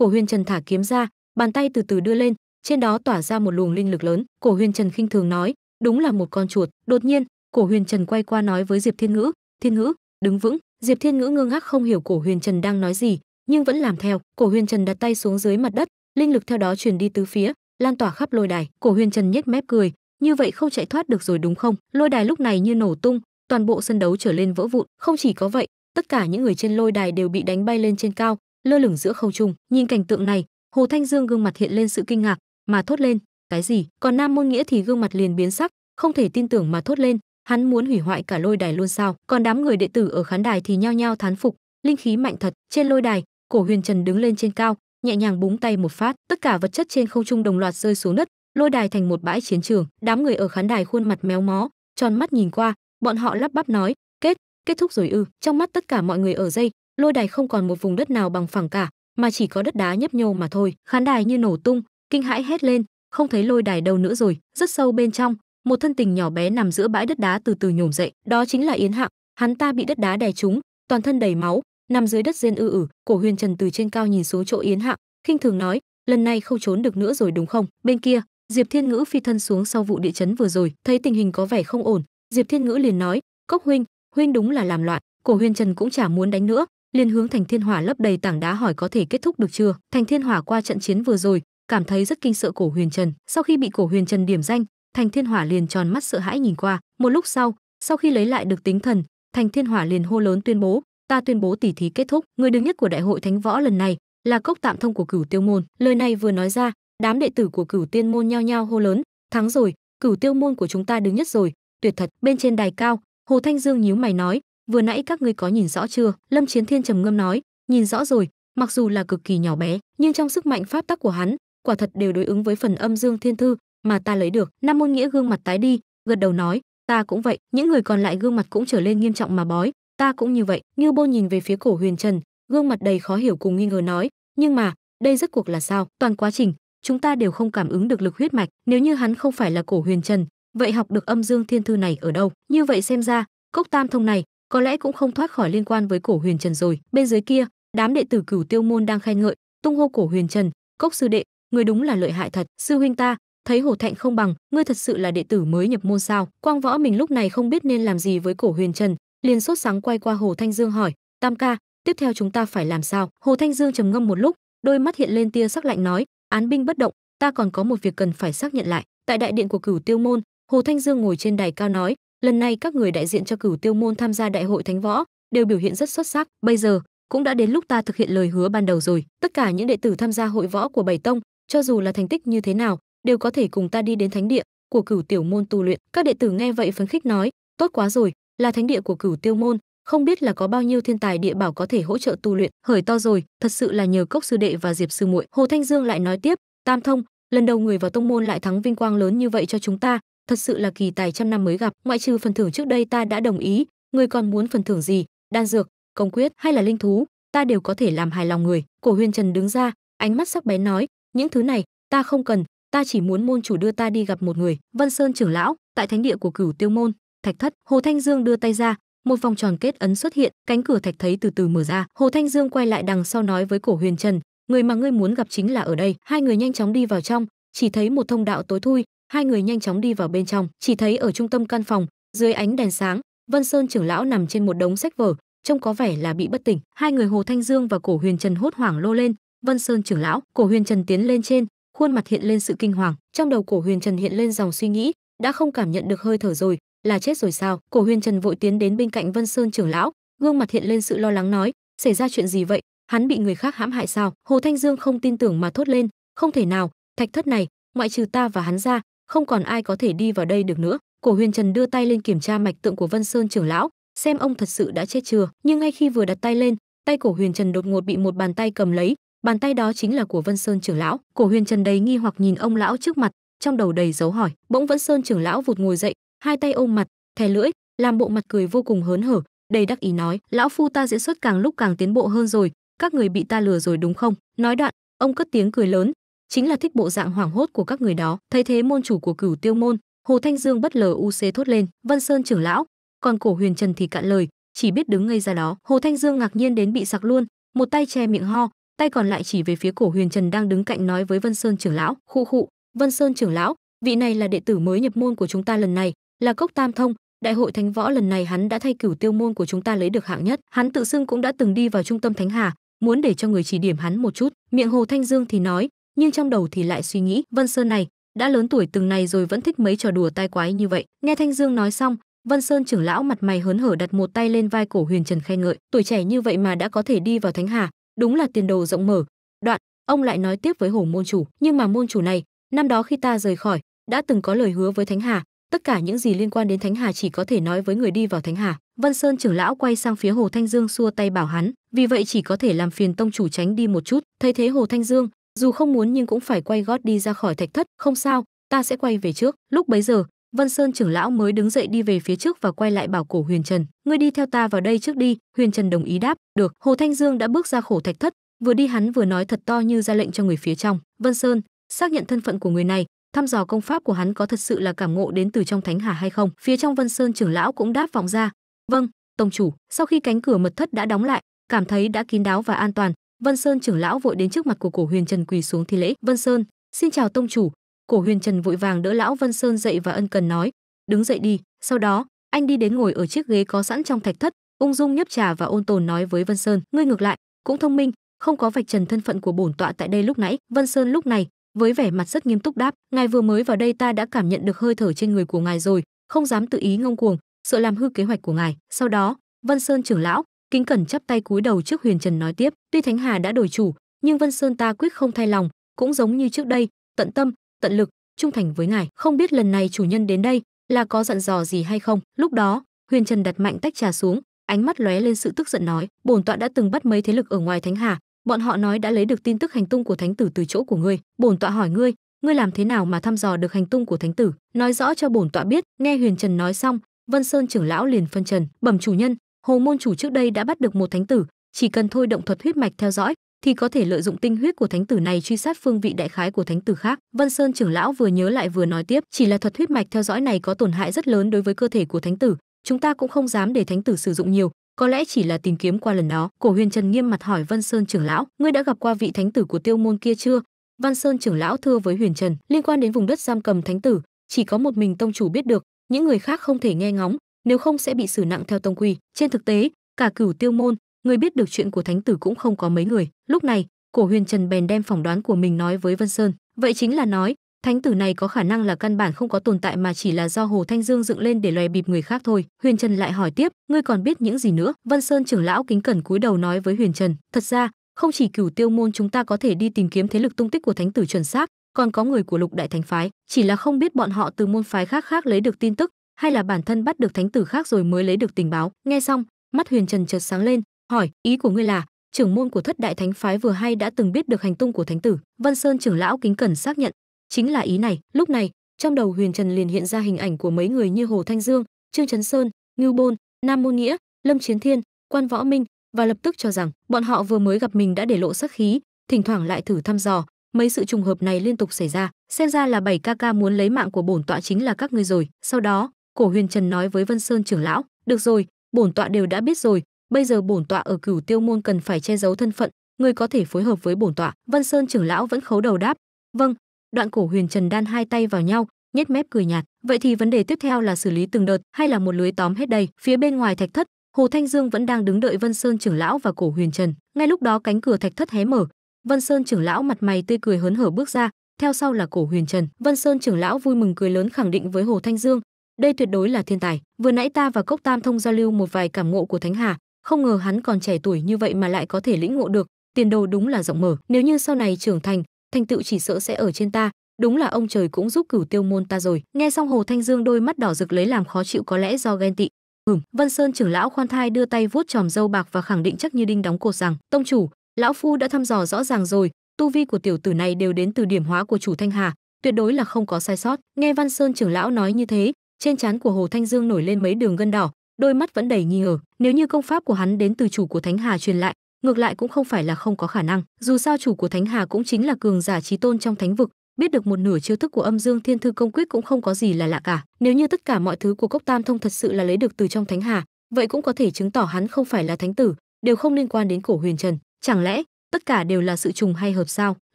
cổ huyền trần thả kiếm ra bàn tay từ từ đưa lên trên đó tỏa ra một luồng linh lực lớn cổ huyền trần khinh thường nói đúng là một con chuột đột nhiên cổ huyền trần quay qua nói với diệp thiên ngữ thiên ngữ đứng vững diệp thiên ngữ ngơ ngác không hiểu cổ huyền trần đang nói gì nhưng vẫn làm theo cổ huyền trần đặt tay xuống dưới mặt đất linh lực theo đó truyền đi tứ phía lan tỏa khắp lôi đài cổ huyền trần nhếch mép cười như vậy không chạy thoát được rồi đúng không lôi đài lúc này như nổ tung toàn bộ sân đấu trở lên vỡ vụn không chỉ có vậy tất cả những người trên lôi đài đều bị đánh bay lên trên cao lơ lửng giữa không trung nhìn cảnh tượng này hồ thanh dương gương mặt hiện lên sự kinh ngạc mà thốt lên cái gì còn nam môn nghĩa thì gương mặt liền biến sắc không thể tin tưởng mà thốt lên hắn muốn hủy hoại cả lôi đài luôn sao còn đám người đệ tử ở khán đài thì nhao nhao thán phục linh khí mạnh thật trên lôi đài cổ huyền trần đứng lên trên cao nhẹ nhàng búng tay một phát tất cả vật chất trên không trung đồng loạt rơi xuống đất lôi đài thành một bãi chiến trường đám người ở khán đài khuôn mặt méo mó tròn mắt nhìn qua bọn họ lắp bắp nói kết kết thúc rồi ư trong mắt tất cả mọi người ở dây lôi đài không còn một vùng đất nào bằng phẳng cả mà chỉ có đất đá nhấp nhô mà thôi khán đài như nổ tung kinh hãi hét lên không thấy lôi đài đâu nữa rồi rất sâu bên trong một thân tình nhỏ bé nằm giữa bãi đất đá từ từ nhổm dậy đó chính là yến hạng hắn ta bị đất đá đè trúng toàn thân đầy máu nằm dưới đất rên ư ử cổ huyền trần từ trên cao nhìn xuống chỗ yến hạng khinh thường nói lần này không trốn được nữa rồi đúng không bên kia diệp thiên ngữ phi thân xuống sau vụ địa chấn vừa rồi thấy tình hình có vẻ không ổn diệp thiên ngữ liền nói cốc huynh huynh đúng là làm loạn cổ huyền trần cũng chả muốn đánh nữa liền hướng Thành Thiên Hỏa lấp đầy tảng đá hỏi có thể kết thúc được chưa. Thành Thiên Hỏa qua trận chiến vừa rồi, cảm thấy rất kinh sợ Cổ Huyền Trần, sau khi bị Cổ Huyền Trần điểm danh, Thành Thiên Hỏa liền tròn mắt sợ hãi nhìn qua, một lúc sau, sau khi lấy lại được tính thần, Thành Thiên Hỏa liền hô lớn tuyên bố, ta tuyên bố tỷ thí kết thúc, người đứng nhất của đại hội thánh võ lần này là cốc tạm thông của Cửu Tiêu môn. Lời này vừa nói ra, đám đệ tử của Cửu Tiên môn nhao nhao hô lớn, thắng rồi, Cửu Tiêu môn của chúng ta đứng nhất rồi, tuyệt thật. Bên trên đài cao, Hồ Thanh Dương nhíu mày nói, vừa nãy các ngươi có nhìn rõ chưa lâm chiến thiên trầm ngâm nói nhìn rõ rồi mặc dù là cực kỳ nhỏ bé nhưng trong sức mạnh pháp tắc của hắn quả thật đều đối ứng với phần âm dương thiên thư mà ta lấy được nam môn nghĩa gương mặt tái đi gật đầu nói ta cũng vậy những người còn lại gương mặt cũng trở lên nghiêm trọng mà bói ta cũng như vậy như bô nhìn về phía cổ huyền trần gương mặt đầy khó hiểu cùng nghi ngờ nói nhưng mà đây rất cuộc là sao toàn quá trình chúng ta đều không cảm ứng được lực huyết mạch nếu như hắn không phải là cổ huyền trần vậy học được âm dương thiên thư này ở đâu như vậy xem ra cốc tam thông này có lẽ cũng không thoát khỏi liên quan với cổ huyền trần rồi bên dưới kia đám đệ tử cửu tiêu môn đang khen ngợi tung hô cổ huyền trần cốc sư đệ người đúng là lợi hại thật sư huynh ta thấy hổ thẹn không bằng ngươi thật sự là đệ tử mới nhập môn sao quang võ mình lúc này không biết nên làm gì với cổ huyền trần liền sốt sáng quay qua hồ thanh dương hỏi tam ca tiếp theo chúng ta phải làm sao hồ thanh dương trầm ngâm một lúc đôi mắt hiện lên tia sắc lạnh nói án binh bất động ta còn có một việc cần phải xác nhận lại tại đại điện của cửu tiêu môn hồ thanh dương ngồi trên đài cao nói Lần này các người đại diện cho Cửu Tiêu môn tham gia đại hội thánh võ đều biểu hiện rất xuất sắc, bây giờ cũng đã đến lúc ta thực hiện lời hứa ban đầu rồi, tất cả những đệ tử tham gia hội võ của Bảy tông, cho dù là thành tích như thế nào, đều có thể cùng ta đi đến thánh địa của Cửu Tiểu môn tu luyện. Các đệ tử nghe vậy phấn khích nói, tốt quá rồi, là thánh địa của Cửu Tiêu môn, không biết là có bao nhiêu thiên tài địa bảo có thể hỗ trợ tu luyện hời to rồi thật sự là nhờ cốc sư đệ và diệp sư muội hồ thanh dương lại nói tiếp tam thông lần đầu người vào tông môn lại thắng vinh quang lớn như vậy cho chúng ta thật sự là kỳ tài trăm năm mới gặp ngoại trừ phần thưởng trước đây ta đã đồng ý người còn muốn phần thưởng gì đan dược công quyết hay là linh thú ta đều có thể làm hài lòng người cổ huyền trần đứng ra ánh mắt sắc bén nói những thứ này ta không cần ta chỉ muốn môn chủ đưa ta đi gặp một người vân sơn trưởng lão tại thánh địa của cửu tiêu môn thạch thất hồ thanh dương đưa tay ra một vòng tròn kết ấn xuất hiện cánh cửa thạch thấy từ từ mở ra hồ thanh dương quay lại đằng sau nói với cổ huyền trần người mà ngươi muốn gặp chính là ở đây hai người nhanh chóng đi vào trong chỉ thấy một thông đạo tối thui hai người nhanh chóng đi vào bên trong chỉ thấy ở trung tâm căn phòng dưới ánh đèn sáng vân sơn trưởng lão nằm trên một đống sách vở trông có vẻ là bị bất tỉnh hai người hồ thanh dương và cổ huyền trần hốt hoảng lô lên vân sơn trưởng lão cổ huyền trần tiến lên trên khuôn mặt hiện lên sự kinh hoàng trong đầu cổ huyền trần hiện lên dòng suy nghĩ đã không cảm nhận được hơi thở rồi là chết rồi sao cổ huyền trần vội tiến đến bên cạnh vân sơn trưởng lão gương mặt hiện lên sự lo lắng nói xảy ra chuyện gì vậy hắn bị người khác hãm hại sao hồ thanh dương không tin tưởng mà thốt lên không thể nào thạch thất này ngoại trừ ta và hắn ra không còn ai có thể đi vào đây được nữa cổ huyền trần đưa tay lên kiểm tra mạch tượng của vân sơn trưởng lão xem ông thật sự đã chết chưa nhưng ngay khi vừa đặt tay lên tay cổ huyền trần đột ngột bị một bàn tay cầm lấy bàn tay đó chính là của vân sơn trưởng lão cổ huyền trần đầy nghi hoặc nhìn ông lão trước mặt trong đầu đầy dấu hỏi bỗng vẫn sơn trưởng lão vụt ngồi dậy hai tay ôm mặt thè lưỡi làm bộ mặt cười vô cùng hớn hở đầy đắc ý nói lão phu ta diễn xuất càng lúc càng tiến bộ hơn rồi các người bị ta lừa rồi đúng không nói đoạn ông cất tiếng cười lớn chính là thích bộ dạng hoảng hốt của các người đó thấy thế môn chủ của cửu tiêu môn hồ thanh dương bất lờ u xê thốt lên vân sơn trưởng lão còn cổ huyền trần thì cạn lời chỉ biết đứng ngây ra đó hồ thanh dương ngạc nhiên đến bị sặc luôn một tay che miệng ho tay còn lại chỉ về phía cổ huyền trần đang đứng cạnh nói với vân sơn trưởng lão khu khụ vân sơn trưởng lão vị này là đệ tử mới nhập môn của chúng ta lần này là cốc tam thông đại hội thánh võ lần này hắn đã thay cửu tiêu môn của chúng ta lấy được hạng nhất hắn tự xưng cũng đã từng đi vào trung tâm thánh hà muốn để cho người chỉ điểm hắn một chút miệng hồ thanh dương thì nói nhưng trong đầu thì lại suy nghĩ vân sơn này đã lớn tuổi từng này rồi vẫn thích mấy trò đùa tai quái như vậy nghe thanh dương nói xong vân sơn trưởng lão mặt mày hớn hở đặt một tay lên vai cổ huyền trần khen ngợi tuổi trẻ như vậy mà đã có thể đi vào thánh hà đúng là tiền đồ rộng mở đoạn ông lại nói tiếp với Hồ môn chủ nhưng mà môn chủ này năm đó khi ta rời khỏi đã từng có lời hứa với thánh hà tất cả những gì liên quan đến thánh hà chỉ có thể nói với người đi vào thánh hà vân sơn trưởng lão quay sang phía hồ thanh dương xua tay bảo hắn vì vậy chỉ có thể làm phiền tông chủ tránh đi một chút thấy thế hồ thanh dương dù không muốn nhưng cũng phải quay gót đi ra khỏi thạch thất không sao ta sẽ quay về trước lúc bấy giờ vân sơn trưởng lão mới đứng dậy đi về phía trước và quay lại bảo cổ huyền trần ngươi đi theo ta vào đây trước đi huyền trần đồng ý đáp được hồ thanh dương đã bước ra khổ thạch thất vừa đi hắn vừa nói thật to như ra lệnh cho người phía trong vân sơn xác nhận thân phận của người này thăm dò công pháp của hắn có thật sự là cảm ngộ đến từ trong thánh hà hay không phía trong vân sơn trưởng lão cũng đáp vọng ra vâng tông chủ sau khi cánh cửa mật thất đã đóng lại cảm thấy đã kín đáo và an toàn Vân Sơn trưởng lão vội đến trước mặt của Cổ Huyền Trần quỳ xuống thi lễ, "Vân Sơn, xin chào tông chủ." Cổ Huyền Trần vội vàng đỡ lão Vân Sơn dậy và ân cần nói, "Đứng dậy đi." Sau đó, anh đi đến ngồi ở chiếc ghế có sẵn trong thạch thất, ung dung nhấp trà và ôn tồn nói với Vân Sơn, "Ngươi ngược lại, cũng thông minh, không có vạch trần thân phận của bổn tọa tại đây lúc nãy." Vân Sơn lúc này với vẻ mặt rất nghiêm túc đáp, "Ngài vừa mới vào đây ta đã cảm nhận được hơi thở trên người của ngài rồi, không dám tự ý ngông cuồng, sợ làm hư kế hoạch của ngài." Sau đó, Vân Sơn trưởng lão, kính cẩn chắp tay cúi đầu trước huyền trần nói tiếp tuy thánh hà đã đổi chủ nhưng vân sơn ta quyết không thay lòng cũng giống như trước đây tận tâm tận lực trung thành với ngài không biết lần này chủ nhân đến đây là có dặn dò gì hay không lúc đó huyền trần đặt mạnh tách trà xuống ánh mắt lóe lên sự tức giận nói bổn tọa đã từng bắt mấy thế lực ở ngoài thánh hà bọn họ nói đã lấy được tin tức hành tung của thánh tử từ chỗ của ngươi bổn tọa hỏi ngươi ngươi làm thế nào mà thăm dò được hành tung của thánh tử nói rõ cho bổn tọa biết nghe huyền trần nói xong vân sơn trưởng lão liền phân trần bẩm chủ nhân Hồ môn chủ trước đây đã bắt được một thánh tử, chỉ cần thôi động thuật huyết mạch theo dõi thì có thể lợi dụng tinh huyết của thánh tử này truy sát phương vị đại khái của thánh tử khác. Vân Sơn trưởng lão vừa nhớ lại vừa nói tiếp, chỉ là thuật huyết mạch theo dõi này có tổn hại rất lớn đối với cơ thể của thánh tử, chúng ta cũng không dám để thánh tử sử dụng nhiều, có lẽ chỉ là tìm kiếm qua lần đó. Cổ Huyền Trần nghiêm mặt hỏi Vân Sơn trưởng lão, ngươi đã gặp qua vị thánh tử của Tiêu môn kia chưa? Văn Sơn trưởng lão thưa với Huyền Trần, liên quan đến vùng đất giam cầm thánh tử, chỉ có một mình tông chủ biết được, những người khác không thể nghe ngóng, nếu không sẽ bị xử nặng theo tông quy trên thực tế cả cửu tiêu môn người biết được chuyện của thánh tử cũng không có mấy người lúc này cổ huyền trần bèn đem phỏng đoán của mình nói với vân sơn vậy chính là nói thánh tử này có khả năng là căn bản không có tồn tại mà chỉ là do hồ thanh dương dựng lên để lòe bịp người khác thôi huyền trần lại hỏi tiếp ngươi còn biết những gì nữa vân sơn trưởng lão kính cẩn cúi đầu nói với huyền trần thật ra không chỉ cửu tiêu môn chúng ta có thể đi tìm kiếm thế lực tung tích của thánh tử chuẩn xác còn có người của lục đại thánh phái chỉ là không biết bọn họ từ môn phái khác khác lấy được tin tức hay là bản thân bắt được thánh tử khác rồi mới lấy được tình báo nghe xong mắt huyền trần chợt sáng lên hỏi ý của ngươi là trưởng môn của thất đại thánh phái vừa hay đã từng biết được hành tung của thánh tử vân sơn trưởng lão kính cẩn xác nhận chính là ý này lúc này trong đầu huyền trần liền hiện ra hình ảnh của mấy người như hồ thanh dương trương trấn sơn ngưu bôn nam môn nghĩa lâm chiến thiên quan võ minh và lập tức cho rằng bọn họ vừa mới gặp mình đã để lộ sắc khí thỉnh thoảng lại thử thăm dò mấy sự trùng hợp này liên tục xảy ra xem ra là bảy ca ca muốn lấy mạng của bổn tọa chính là các ngươi rồi sau đó cổ huyền trần nói với vân sơn trưởng lão được rồi bổn tọa đều đã biết rồi bây giờ bổn tọa ở cửu tiêu môn cần phải che giấu thân phận người có thể phối hợp với bổn tọa vân sơn trưởng lão vẫn khấu đầu đáp vâng đoạn cổ huyền trần đan hai tay vào nhau nhếch mép cười nhạt vậy thì vấn đề tiếp theo là xử lý từng đợt hay là một lưới tóm hết đây phía bên ngoài thạch thất hồ thanh dương vẫn đang đứng đợi vân sơn trưởng lão và cổ huyền trần ngay lúc đó cánh cửa thạch thất hé mở vân sơn trưởng lão mặt mày tươi cười hớn hở bước ra theo sau là cổ huyền trần vân sơn trưởng lão vui mừng cười lớn khẳng định với hồ thanh dương đây tuyệt đối là thiên tài vừa nãy ta và cốc tam thông giao lưu một vài cảm ngộ của thánh hà không ngờ hắn còn trẻ tuổi như vậy mà lại có thể lĩnh ngộ được tiền đồ đúng là rộng mở nếu như sau này trưởng thành thành tựu chỉ sợ sẽ ở trên ta đúng là ông trời cũng giúp cửu tiêu môn ta rồi nghe xong hồ thanh dương đôi mắt đỏ rực lấy làm khó chịu có lẽ do ghen tị ừm vân sơn trưởng lão khoan thai đưa tay vuốt chòm râu bạc và khẳng định chắc như đinh đóng cột rằng tông chủ lão phu đã thăm dò rõ ràng rồi tu vi của tiểu tử này đều đến từ điểm hóa của chủ thanh hà tuyệt đối là không có sai sót nghe văn sơn trưởng lão nói như thế trên trán của hồ thanh dương nổi lên mấy đường gân đỏ đôi mắt vẫn đầy nghi ngờ nếu như công pháp của hắn đến từ chủ của thánh hà truyền lại ngược lại cũng không phải là không có khả năng dù sao chủ của thánh hà cũng chính là cường giả trí tôn trong thánh vực biết được một nửa chiêu thức của âm dương thiên thư công quyết cũng không có gì là lạ cả nếu như tất cả mọi thứ của cốc tam thông thật sự là lấy được từ trong thánh hà vậy cũng có thể chứng tỏ hắn không phải là thánh tử đều không liên quan đến cổ huyền trần chẳng lẽ tất cả đều là sự trùng hay hợp sao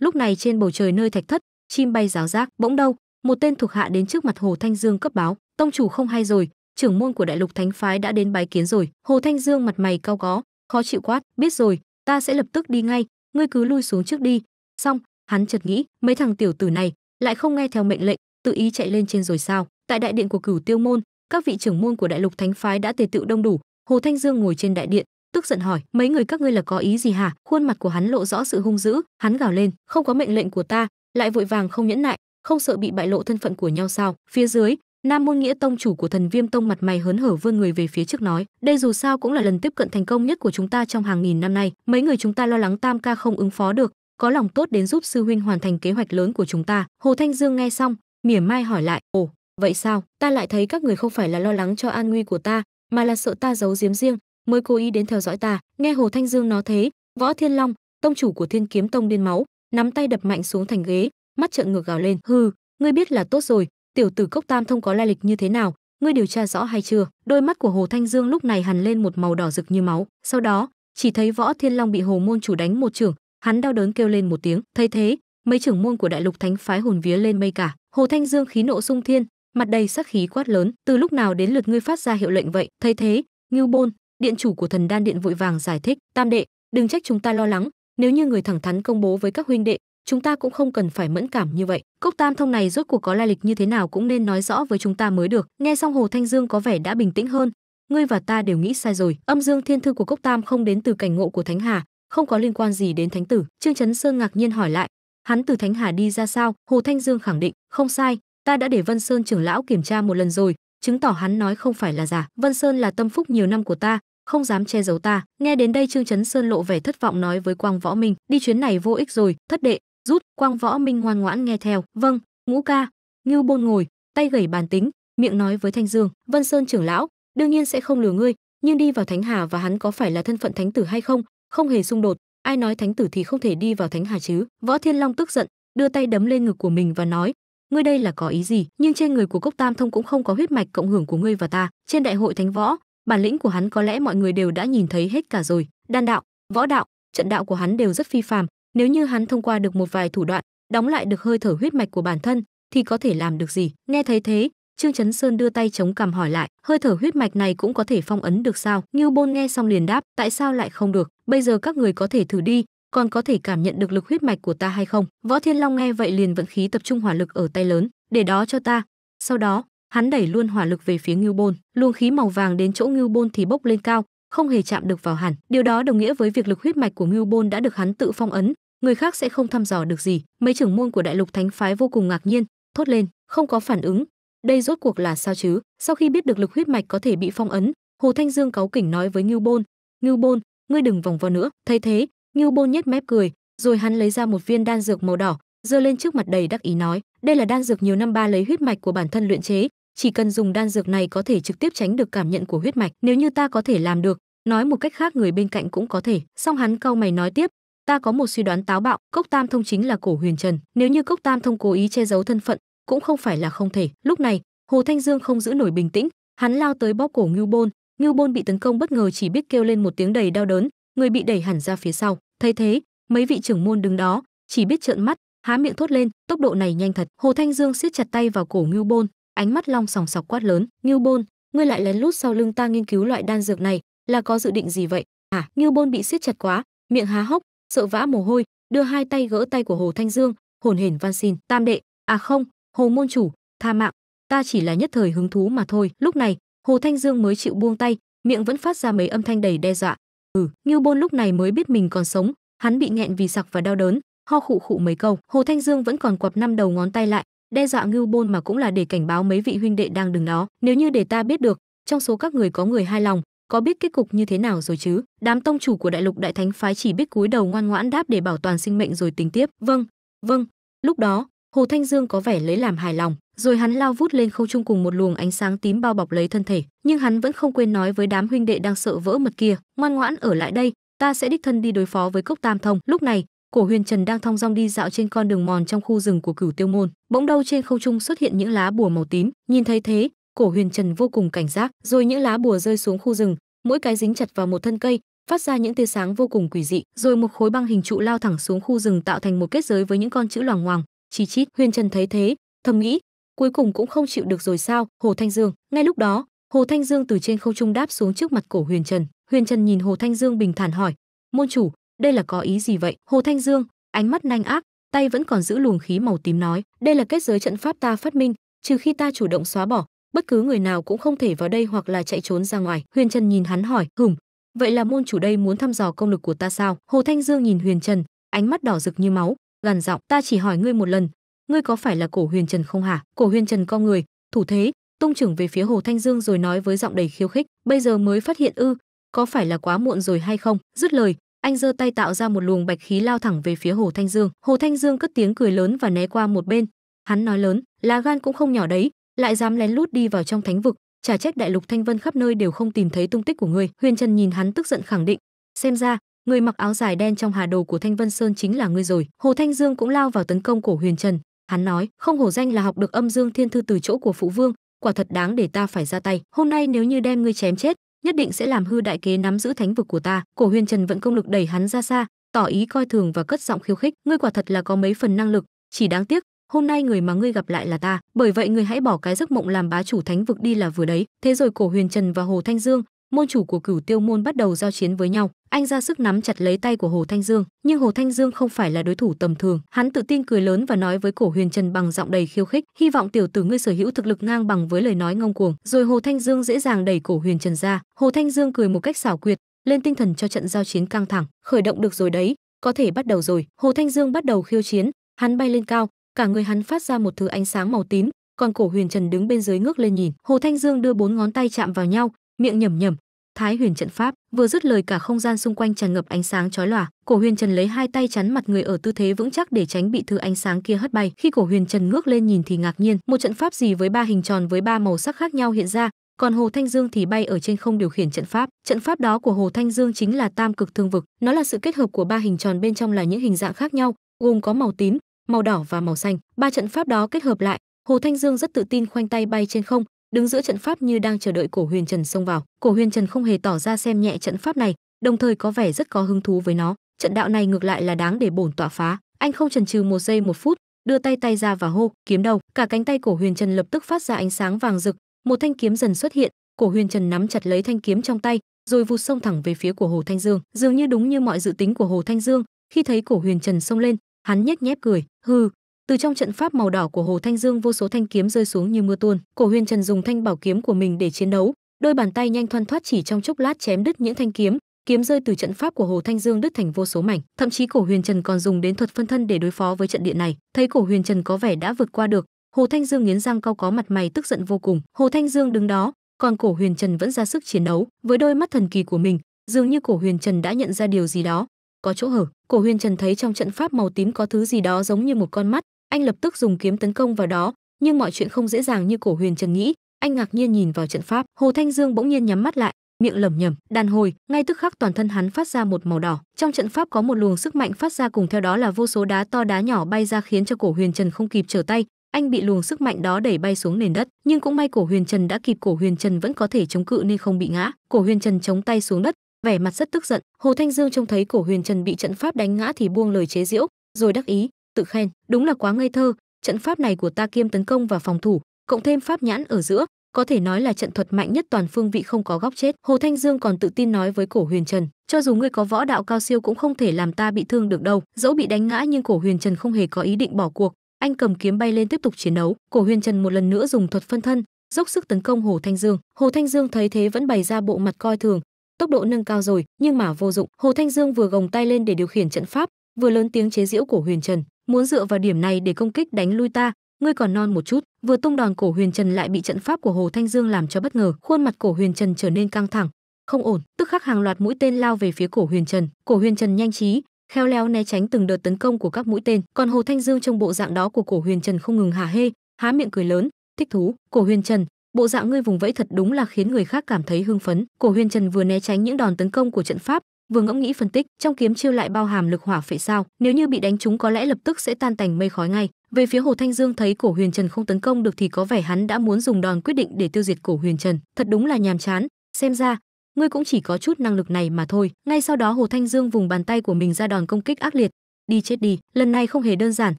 lúc này trên bầu trời nơi thạch thất chim bay ráo rác bỗng đâu một tên thuộc hạ đến trước mặt hồ thanh dương cấp báo tông chủ không hay rồi trưởng môn của đại lục thánh phái đã đến bái kiến rồi hồ thanh dương mặt mày cao có khó chịu quát biết rồi ta sẽ lập tức đi ngay ngươi cứ lui xuống trước đi xong hắn chợt nghĩ mấy thằng tiểu tử này lại không nghe theo mệnh lệnh tự ý chạy lên trên rồi sao tại đại điện của cửu tiêu môn các vị trưởng môn của đại lục thánh phái đã tề tựu đông đủ hồ thanh dương ngồi trên đại điện tức giận hỏi mấy người các ngươi là có ý gì hả khuôn mặt của hắn lộ rõ sự hung dữ hắn gào lên không có mệnh lệnh của ta lại vội vàng không nhẫn nại không sợ bị bại lộ thân phận của nhau sao phía dưới Nam Môn Nghĩa Tông chủ của Thần Viêm Tông mặt mày hớn hở vươn người về phía trước nói, đây dù sao cũng là lần tiếp cận thành công nhất của chúng ta trong hàng nghìn năm nay, mấy người chúng ta lo lắng Tam ca không ứng phó được, có lòng tốt đến giúp sư huynh hoàn thành kế hoạch lớn của chúng ta. Hồ Thanh Dương nghe xong, mỉa mai hỏi lại, "Ồ, vậy sao? Ta lại thấy các người không phải là lo lắng cho an nguy của ta, mà là sợ ta giấu giếm riêng, mới cố ý đến theo dõi ta." Nghe Hồ Thanh Dương nói thế, Võ Thiên Long, tông chủ của Thiên Kiếm Tông điên máu, nắm tay đập mạnh xuống thành ghế, mắt trợn ngược gào lên, "Hừ, ngươi biết là tốt rồi, tiểu tử cốc tam thông có lai lịch như thế nào ngươi điều tra rõ hay chưa đôi mắt của hồ thanh dương lúc này hằn lên một màu đỏ rực như máu sau đó chỉ thấy võ thiên long bị hồ môn chủ đánh một trưởng hắn đau đớn kêu lên một tiếng thấy thế mấy trưởng môn của đại lục thánh phái hồn vía lên mây cả hồ thanh dương khí nộ sung thiên mặt đầy sắc khí quát lớn từ lúc nào đến lượt ngươi phát ra hiệu lệnh vậy thấy thế ngưu bôn điện chủ của thần đan điện vội vàng giải thích tam đệ đừng trách chúng ta lo lắng nếu như người thẳng thắn công bố với các huynh đệ chúng ta cũng không cần phải mẫn cảm như vậy cốc tam thông này rốt cuộc có lai lịch như thế nào cũng nên nói rõ với chúng ta mới được nghe xong hồ thanh dương có vẻ đã bình tĩnh hơn ngươi và ta đều nghĩ sai rồi âm dương thiên thư của cốc tam không đến từ cảnh ngộ của thánh hà không có liên quan gì đến thánh tử trương chấn sơn ngạc nhiên hỏi lại hắn từ thánh hà đi ra sao hồ thanh dương khẳng định không sai ta đã để vân sơn trưởng lão kiểm tra một lần rồi chứng tỏ hắn nói không phải là giả vân sơn là tâm phúc nhiều năm của ta không dám che giấu ta nghe đến đây trương chấn sơn lộ vẻ thất vọng nói với quang võ minh đi chuyến này vô ích rồi thất đệ rút quang võ minh ngoan ngoãn nghe theo vâng ngũ ca ngưu bôn ngồi tay gẩy bàn tính miệng nói với thanh dương vân sơn trưởng lão đương nhiên sẽ không lừa ngươi nhưng đi vào thánh hà và hắn có phải là thân phận thánh tử hay không không hề xung đột ai nói thánh tử thì không thể đi vào thánh hà chứ võ thiên long tức giận đưa tay đấm lên ngực của mình và nói ngươi đây là có ý gì nhưng trên người của cốc tam thông cũng không có huyết mạch cộng hưởng của ngươi và ta trên đại hội thánh võ bản lĩnh của hắn có lẽ mọi người đều đã nhìn thấy hết cả rồi đan đạo võ đạo trận đạo của hắn đều rất phi phàm nếu như hắn thông qua được một vài thủ đoạn, đóng lại được hơi thở huyết mạch của bản thân, thì có thể làm được gì? Nghe thấy thế, Trương Chấn Sơn đưa tay chống cằm hỏi lại, hơi thở huyết mạch này cũng có thể phong ấn được sao? Như Bôn nghe xong liền đáp, tại sao lại không được? Bây giờ các người có thể thử đi, còn có thể cảm nhận được lực huyết mạch của ta hay không? Võ Thiên Long nghe vậy liền vận khí tập trung hỏa lực ở tay lớn, để đó cho ta. Sau đó, hắn đẩy luôn hỏa lực về phía Ngưu Bôn, luồng khí màu vàng đến chỗ Ngưu Bôn thì bốc lên cao, không hề chạm được vào hẳn. Điều đó đồng nghĩa với việc lực huyết mạch của Ngưu Bôn đã được hắn tự phong ấn, người khác sẽ không thăm dò được gì mấy trưởng môn của đại lục thánh phái vô cùng ngạc nhiên thốt lên không có phản ứng đây rốt cuộc là sao chứ sau khi biết được lực huyết mạch có thể bị phong ấn hồ thanh dương cáu kỉnh nói với ngưu bôn ngưu bôn ngươi đừng vòng vo nữa thấy thế ngưu bôn nhếch mép cười rồi hắn lấy ra một viên đan dược màu đỏ giơ lên trước mặt đầy đắc ý nói đây là đan dược nhiều năm ba lấy huyết mạch của bản thân luyện chế chỉ cần dùng đan dược này có thể trực tiếp tránh được cảm nhận của huyết mạch nếu như ta có thể làm được nói một cách khác người bên cạnh cũng có thể xong hắn cau mày nói tiếp ta có một suy đoán táo bạo cốc tam thông chính là cổ huyền trần nếu như cốc tam thông cố ý che giấu thân phận cũng không phải là không thể lúc này hồ thanh dương không giữ nổi bình tĩnh hắn lao tới bóp cổ ngưu bôn ngưu bôn bị tấn công bất ngờ chỉ biết kêu lên một tiếng đầy đau đớn người bị đẩy hẳn ra phía sau thấy thế mấy vị trưởng môn đứng đó chỉ biết trợn mắt há miệng thốt lên tốc độ này nhanh thật hồ thanh dương siết chặt tay vào cổ ngưu bôn ánh mắt long sòng sọc quát lớn ngưu bôn ngươi lại lén lút sau lưng ta nghiên cứu loại đan dược này là có dự định gì vậy à ngưu bôn bị siết chặt quá miệng há hốc sợ vã mồ hôi đưa hai tay gỡ tay của hồ thanh dương hồn hển van xin tam đệ à không hồ môn chủ tha mạng ta chỉ là nhất thời hứng thú mà thôi lúc này hồ thanh dương mới chịu buông tay miệng vẫn phát ra mấy âm thanh đầy đe dọa ừ như bôn lúc này mới biết mình còn sống hắn bị nghẹn vì sặc và đau đớn ho khụ khụ mấy câu hồ thanh dương vẫn còn quặp năm đầu ngón tay lại đe dọa ngưu bôn mà cũng là để cảnh báo mấy vị huynh đệ đang đứng đó nếu như để ta biết được trong số các người có người hài lòng có biết kết cục như thế nào rồi chứ đám tông chủ của đại lục đại thánh phái chỉ biết cúi đầu ngoan ngoãn đáp để bảo toàn sinh mệnh rồi tính tiếp vâng vâng lúc đó hồ thanh dương có vẻ lấy làm hài lòng rồi hắn lao vút lên không trung cùng một luồng ánh sáng tím bao bọc lấy thân thể nhưng hắn vẫn không quên nói với đám huynh đệ đang sợ vỡ mật kia ngoan ngoãn ở lại đây ta sẽ đích thân đi đối phó với cốc tam thông lúc này cổ huyền trần đang thong dong đi dạo trên con đường mòn trong khu rừng của cửu tiêu môn bỗng đâu trên không trung xuất hiện những lá bùa màu tím nhìn thấy thế cổ huyền trần vô cùng cảnh giác rồi những lá bùa rơi xuống khu rừng mỗi cái dính chặt vào một thân cây phát ra những tia sáng vô cùng quỷ dị rồi một khối băng hình trụ lao thẳng xuống khu rừng tạo thành một kết giới với những con chữ loằng ngoằng chi chít huyền trần thấy thế thầm nghĩ cuối cùng cũng không chịu được rồi sao hồ thanh dương ngay lúc đó hồ thanh dương từ trên không trung đáp xuống trước mặt cổ huyền trần huyền trần nhìn hồ thanh dương bình thản hỏi môn chủ đây là có ý gì vậy hồ thanh dương ánh mắt nanh ác tay vẫn còn giữ luồng khí màu tím nói đây là kết giới trận pháp ta phát minh trừ khi ta chủ động xóa bỏ bất cứ người nào cũng không thể vào đây hoặc là chạy trốn ra ngoài huyền trần nhìn hắn hỏi hùng. vậy là môn chủ đây muốn thăm dò công lực của ta sao hồ thanh dương nhìn huyền trần ánh mắt đỏ rực như máu gằn giọng ta chỉ hỏi ngươi một lần ngươi có phải là cổ huyền trần không hả cổ huyền trần co người thủ thế tung trưởng về phía hồ thanh dương rồi nói với giọng đầy khiêu khích bây giờ mới phát hiện ư có phải là quá muộn rồi hay không dứt lời anh giơ tay tạo ra một luồng bạch khí lao thẳng về phía hồ thanh dương hồ thanh dương cất tiếng cười lớn và né qua một bên hắn nói lớn lá gan cũng không nhỏ đấy lại dám lén lút đi vào trong thánh vực trả trách đại lục thanh vân khắp nơi đều không tìm thấy tung tích của ngươi huyền trần nhìn hắn tức giận khẳng định xem ra người mặc áo dài đen trong hà đồ của thanh vân sơn chính là ngươi rồi hồ thanh dương cũng lao vào tấn công cổ huyền trần hắn nói không hổ danh là học được âm dương thiên thư từ chỗ của phụ vương quả thật đáng để ta phải ra tay hôm nay nếu như đem ngươi chém chết nhất định sẽ làm hư đại kế nắm giữ thánh vực của ta cổ huyền trần vẫn công lực đẩy hắn ra xa tỏ ý coi thường và cất giọng khiêu khích ngươi quả thật là có mấy phần năng lực chỉ đáng tiếc hôm nay người mà ngươi gặp lại là ta bởi vậy ngươi hãy bỏ cái giấc mộng làm bá chủ thánh vực đi là vừa đấy thế rồi cổ huyền trần và hồ thanh dương môn chủ của cửu tiêu môn bắt đầu giao chiến với nhau anh ra sức nắm chặt lấy tay của hồ thanh dương nhưng hồ thanh dương không phải là đối thủ tầm thường hắn tự tin cười lớn và nói với cổ huyền trần bằng giọng đầy khiêu khích hy vọng tiểu tử ngươi sở hữu thực lực ngang bằng với lời nói ngông cuồng rồi hồ thanh dương dễ dàng đẩy cổ huyền trần ra hồ thanh dương cười một cách xảo quyệt lên tinh thần cho trận giao chiến căng thẳng khởi động được rồi đấy có thể bắt đầu rồi hồ thanh dương bắt đầu khiêu chiến hắn bay lên cao cả người hắn phát ra một thứ ánh sáng màu tím còn cổ huyền trần đứng bên dưới ngước lên nhìn hồ thanh dương đưa bốn ngón tay chạm vào nhau miệng nhẩm nhẩm thái huyền trận pháp vừa dứt lời cả không gian xung quanh tràn ngập ánh sáng chói lòa cổ huyền trần lấy hai tay chắn mặt người ở tư thế vững chắc để tránh bị thứ ánh sáng kia hất bay khi cổ huyền trần ngước lên nhìn thì ngạc nhiên một trận pháp gì với ba hình tròn với ba màu sắc khác nhau hiện ra còn hồ thanh dương thì bay ở trên không điều khiển trận pháp trận pháp đó của hồ thanh dương chính là tam cực thương vực nó là sự kết hợp của ba hình tròn bên trong là những hình dạng khác nhau gồm có màu tím màu đỏ và màu xanh ba trận pháp đó kết hợp lại hồ thanh dương rất tự tin khoanh tay bay trên không đứng giữa trận pháp như đang chờ đợi cổ huyền trần xông vào cổ huyền trần không hề tỏ ra xem nhẹ trận pháp này đồng thời có vẻ rất có hứng thú với nó trận đạo này ngược lại là đáng để bổn tọa phá anh không chần chừ một giây một phút đưa tay tay ra và hô kiếm đầu cả cánh tay cổ huyền trần lập tức phát ra ánh sáng vàng rực một thanh kiếm dần xuất hiện cổ huyền trần nắm chặt lấy thanh kiếm trong tay rồi vụt xông thẳng về phía của hồ thanh dương dường như đúng như mọi dự tính của hồ thanh dương khi thấy cổ huyền trần xông lên hắn nhếch nhép cười hư từ trong trận pháp màu đỏ của hồ thanh dương vô số thanh kiếm rơi xuống như mưa tuôn cổ huyền trần dùng thanh bảo kiếm của mình để chiến đấu đôi bàn tay nhanh thoăn thoát chỉ trong chốc lát chém đứt những thanh kiếm kiếm rơi từ trận pháp của hồ thanh dương đứt thành vô số mảnh thậm chí cổ huyền trần còn dùng đến thuật phân thân để đối phó với trận điện này thấy cổ huyền trần có vẻ đã vượt qua được hồ thanh dương nghiến răng cau có mặt mày tức giận vô cùng hồ thanh dương đứng đó còn cổ huyền trần vẫn ra sức chiến đấu với đôi mắt thần kỳ của mình dường như cổ huyền trần đã nhận ra điều gì đó có chỗ hở Cổ Huyền Trần thấy trong trận pháp màu tím có thứ gì đó giống như một con mắt, anh lập tức dùng kiếm tấn công vào đó, nhưng mọi chuyện không dễ dàng như Cổ Huyền Trần nghĩ, anh ngạc nhiên nhìn vào trận pháp, Hồ Thanh Dương bỗng nhiên nhắm mắt lại, miệng lẩm nhẩm, đàn hồi, ngay tức khắc toàn thân hắn phát ra một màu đỏ, trong trận pháp có một luồng sức mạnh phát ra cùng theo đó là vô số đá to đá nhỏ bay ra khiến cho Cổ Huyền Trần không kịp trở tay, anh bị luồng sức mạnh đó đẩy bay xuống nền đất nhưng cũng may cổ huyền trần đã kịp cổ huyền trần vẫn có thể chống cự nên không bị ngã cổ huyền trần chống tay xuống đất vẻ mặt rất tức giận hồ thanh dương trông thấy cổ huyền trần bị trận pháp đánh ngã thì buông lời chế giễu rồi đắc ý tự khen đúng là quá ngây thơ trận pháp này của ta kiêm tấn công và phòng thủ cộng thêm pháp nhãn ở giữa có thể nói là trận thuật mạnh nhất toàn phương vị không có góc chết hồ thanh dương còn tự tin nói với cổ huyền trần cho dù ngươi có võ đạo cao siêu cũng không thể làm ta bị thương được đâu dẫu bị đánh ngã nhưng cổ huyền trần không hề có ý định bỏ cuộc anh cầm kiếm bay lên tiếp tục chiến đấu cổ huyền trần một lần nữa dùng thuật phân thân dốc sức tấn công hồ thanh dương hồ thanh dương thấy thế vẫn bày ra bộ mặt coi thường tốc độ nâng cao rồi nhưng mà vô dụng hồ thanh dương vừa gồng tay lên để điều khiển trận pháp vừa lớn tiếng chế giễu cổ huyền trần muốn dựa vào điểm này để công kích đánh lui ta ngươi còn non một chút vừa tung đòn cổ huyền trần lại bị trận pháp của hồ thanh dương làm cho bất ngờ khuôn mặt cổ huyền trần trở nên căng thẳng không ổn tức khắc hàng loạt mũi tên lao về phía cổ huyền trần cổ huyền trần nhanh trí khéo léo né tránh từng đợt tấn công của các mũi tên còn hồ thanh dương trong bộ dạng đó của cổ huyền trần không ngừng hả hê há miệng cười lớn thích thú cổ huyền trần bộ dạng ngươi vùng vẫy thật đúng là khiến người khác cảm thấy hưng phấn cổ huyền trần vừa né tránh những đòn tấn công của trận pháp vừa ngẫm nghĩ phân tích trong kiếm chiêu lại bao hàm lực hỏa phệ sao nếu như bị đánh chúng có lẽ lập tức sẽ tan tành mây khói ngay về phía hồ thanh dương thấy cổ huyền trần không tấn công được thì có vẻ hắn đã muốn dùng đòn quyết định để tiêu diệt cổ huyền trần thật đúng là nhàm chán xem ra ngươi cũng chỉ có chút năng lực này mà thôi ngay sau đó hồ thanh dương vùng bàn tay của mình ra đòn công kích ác liệt đi chết đi lần này không hề đơn giản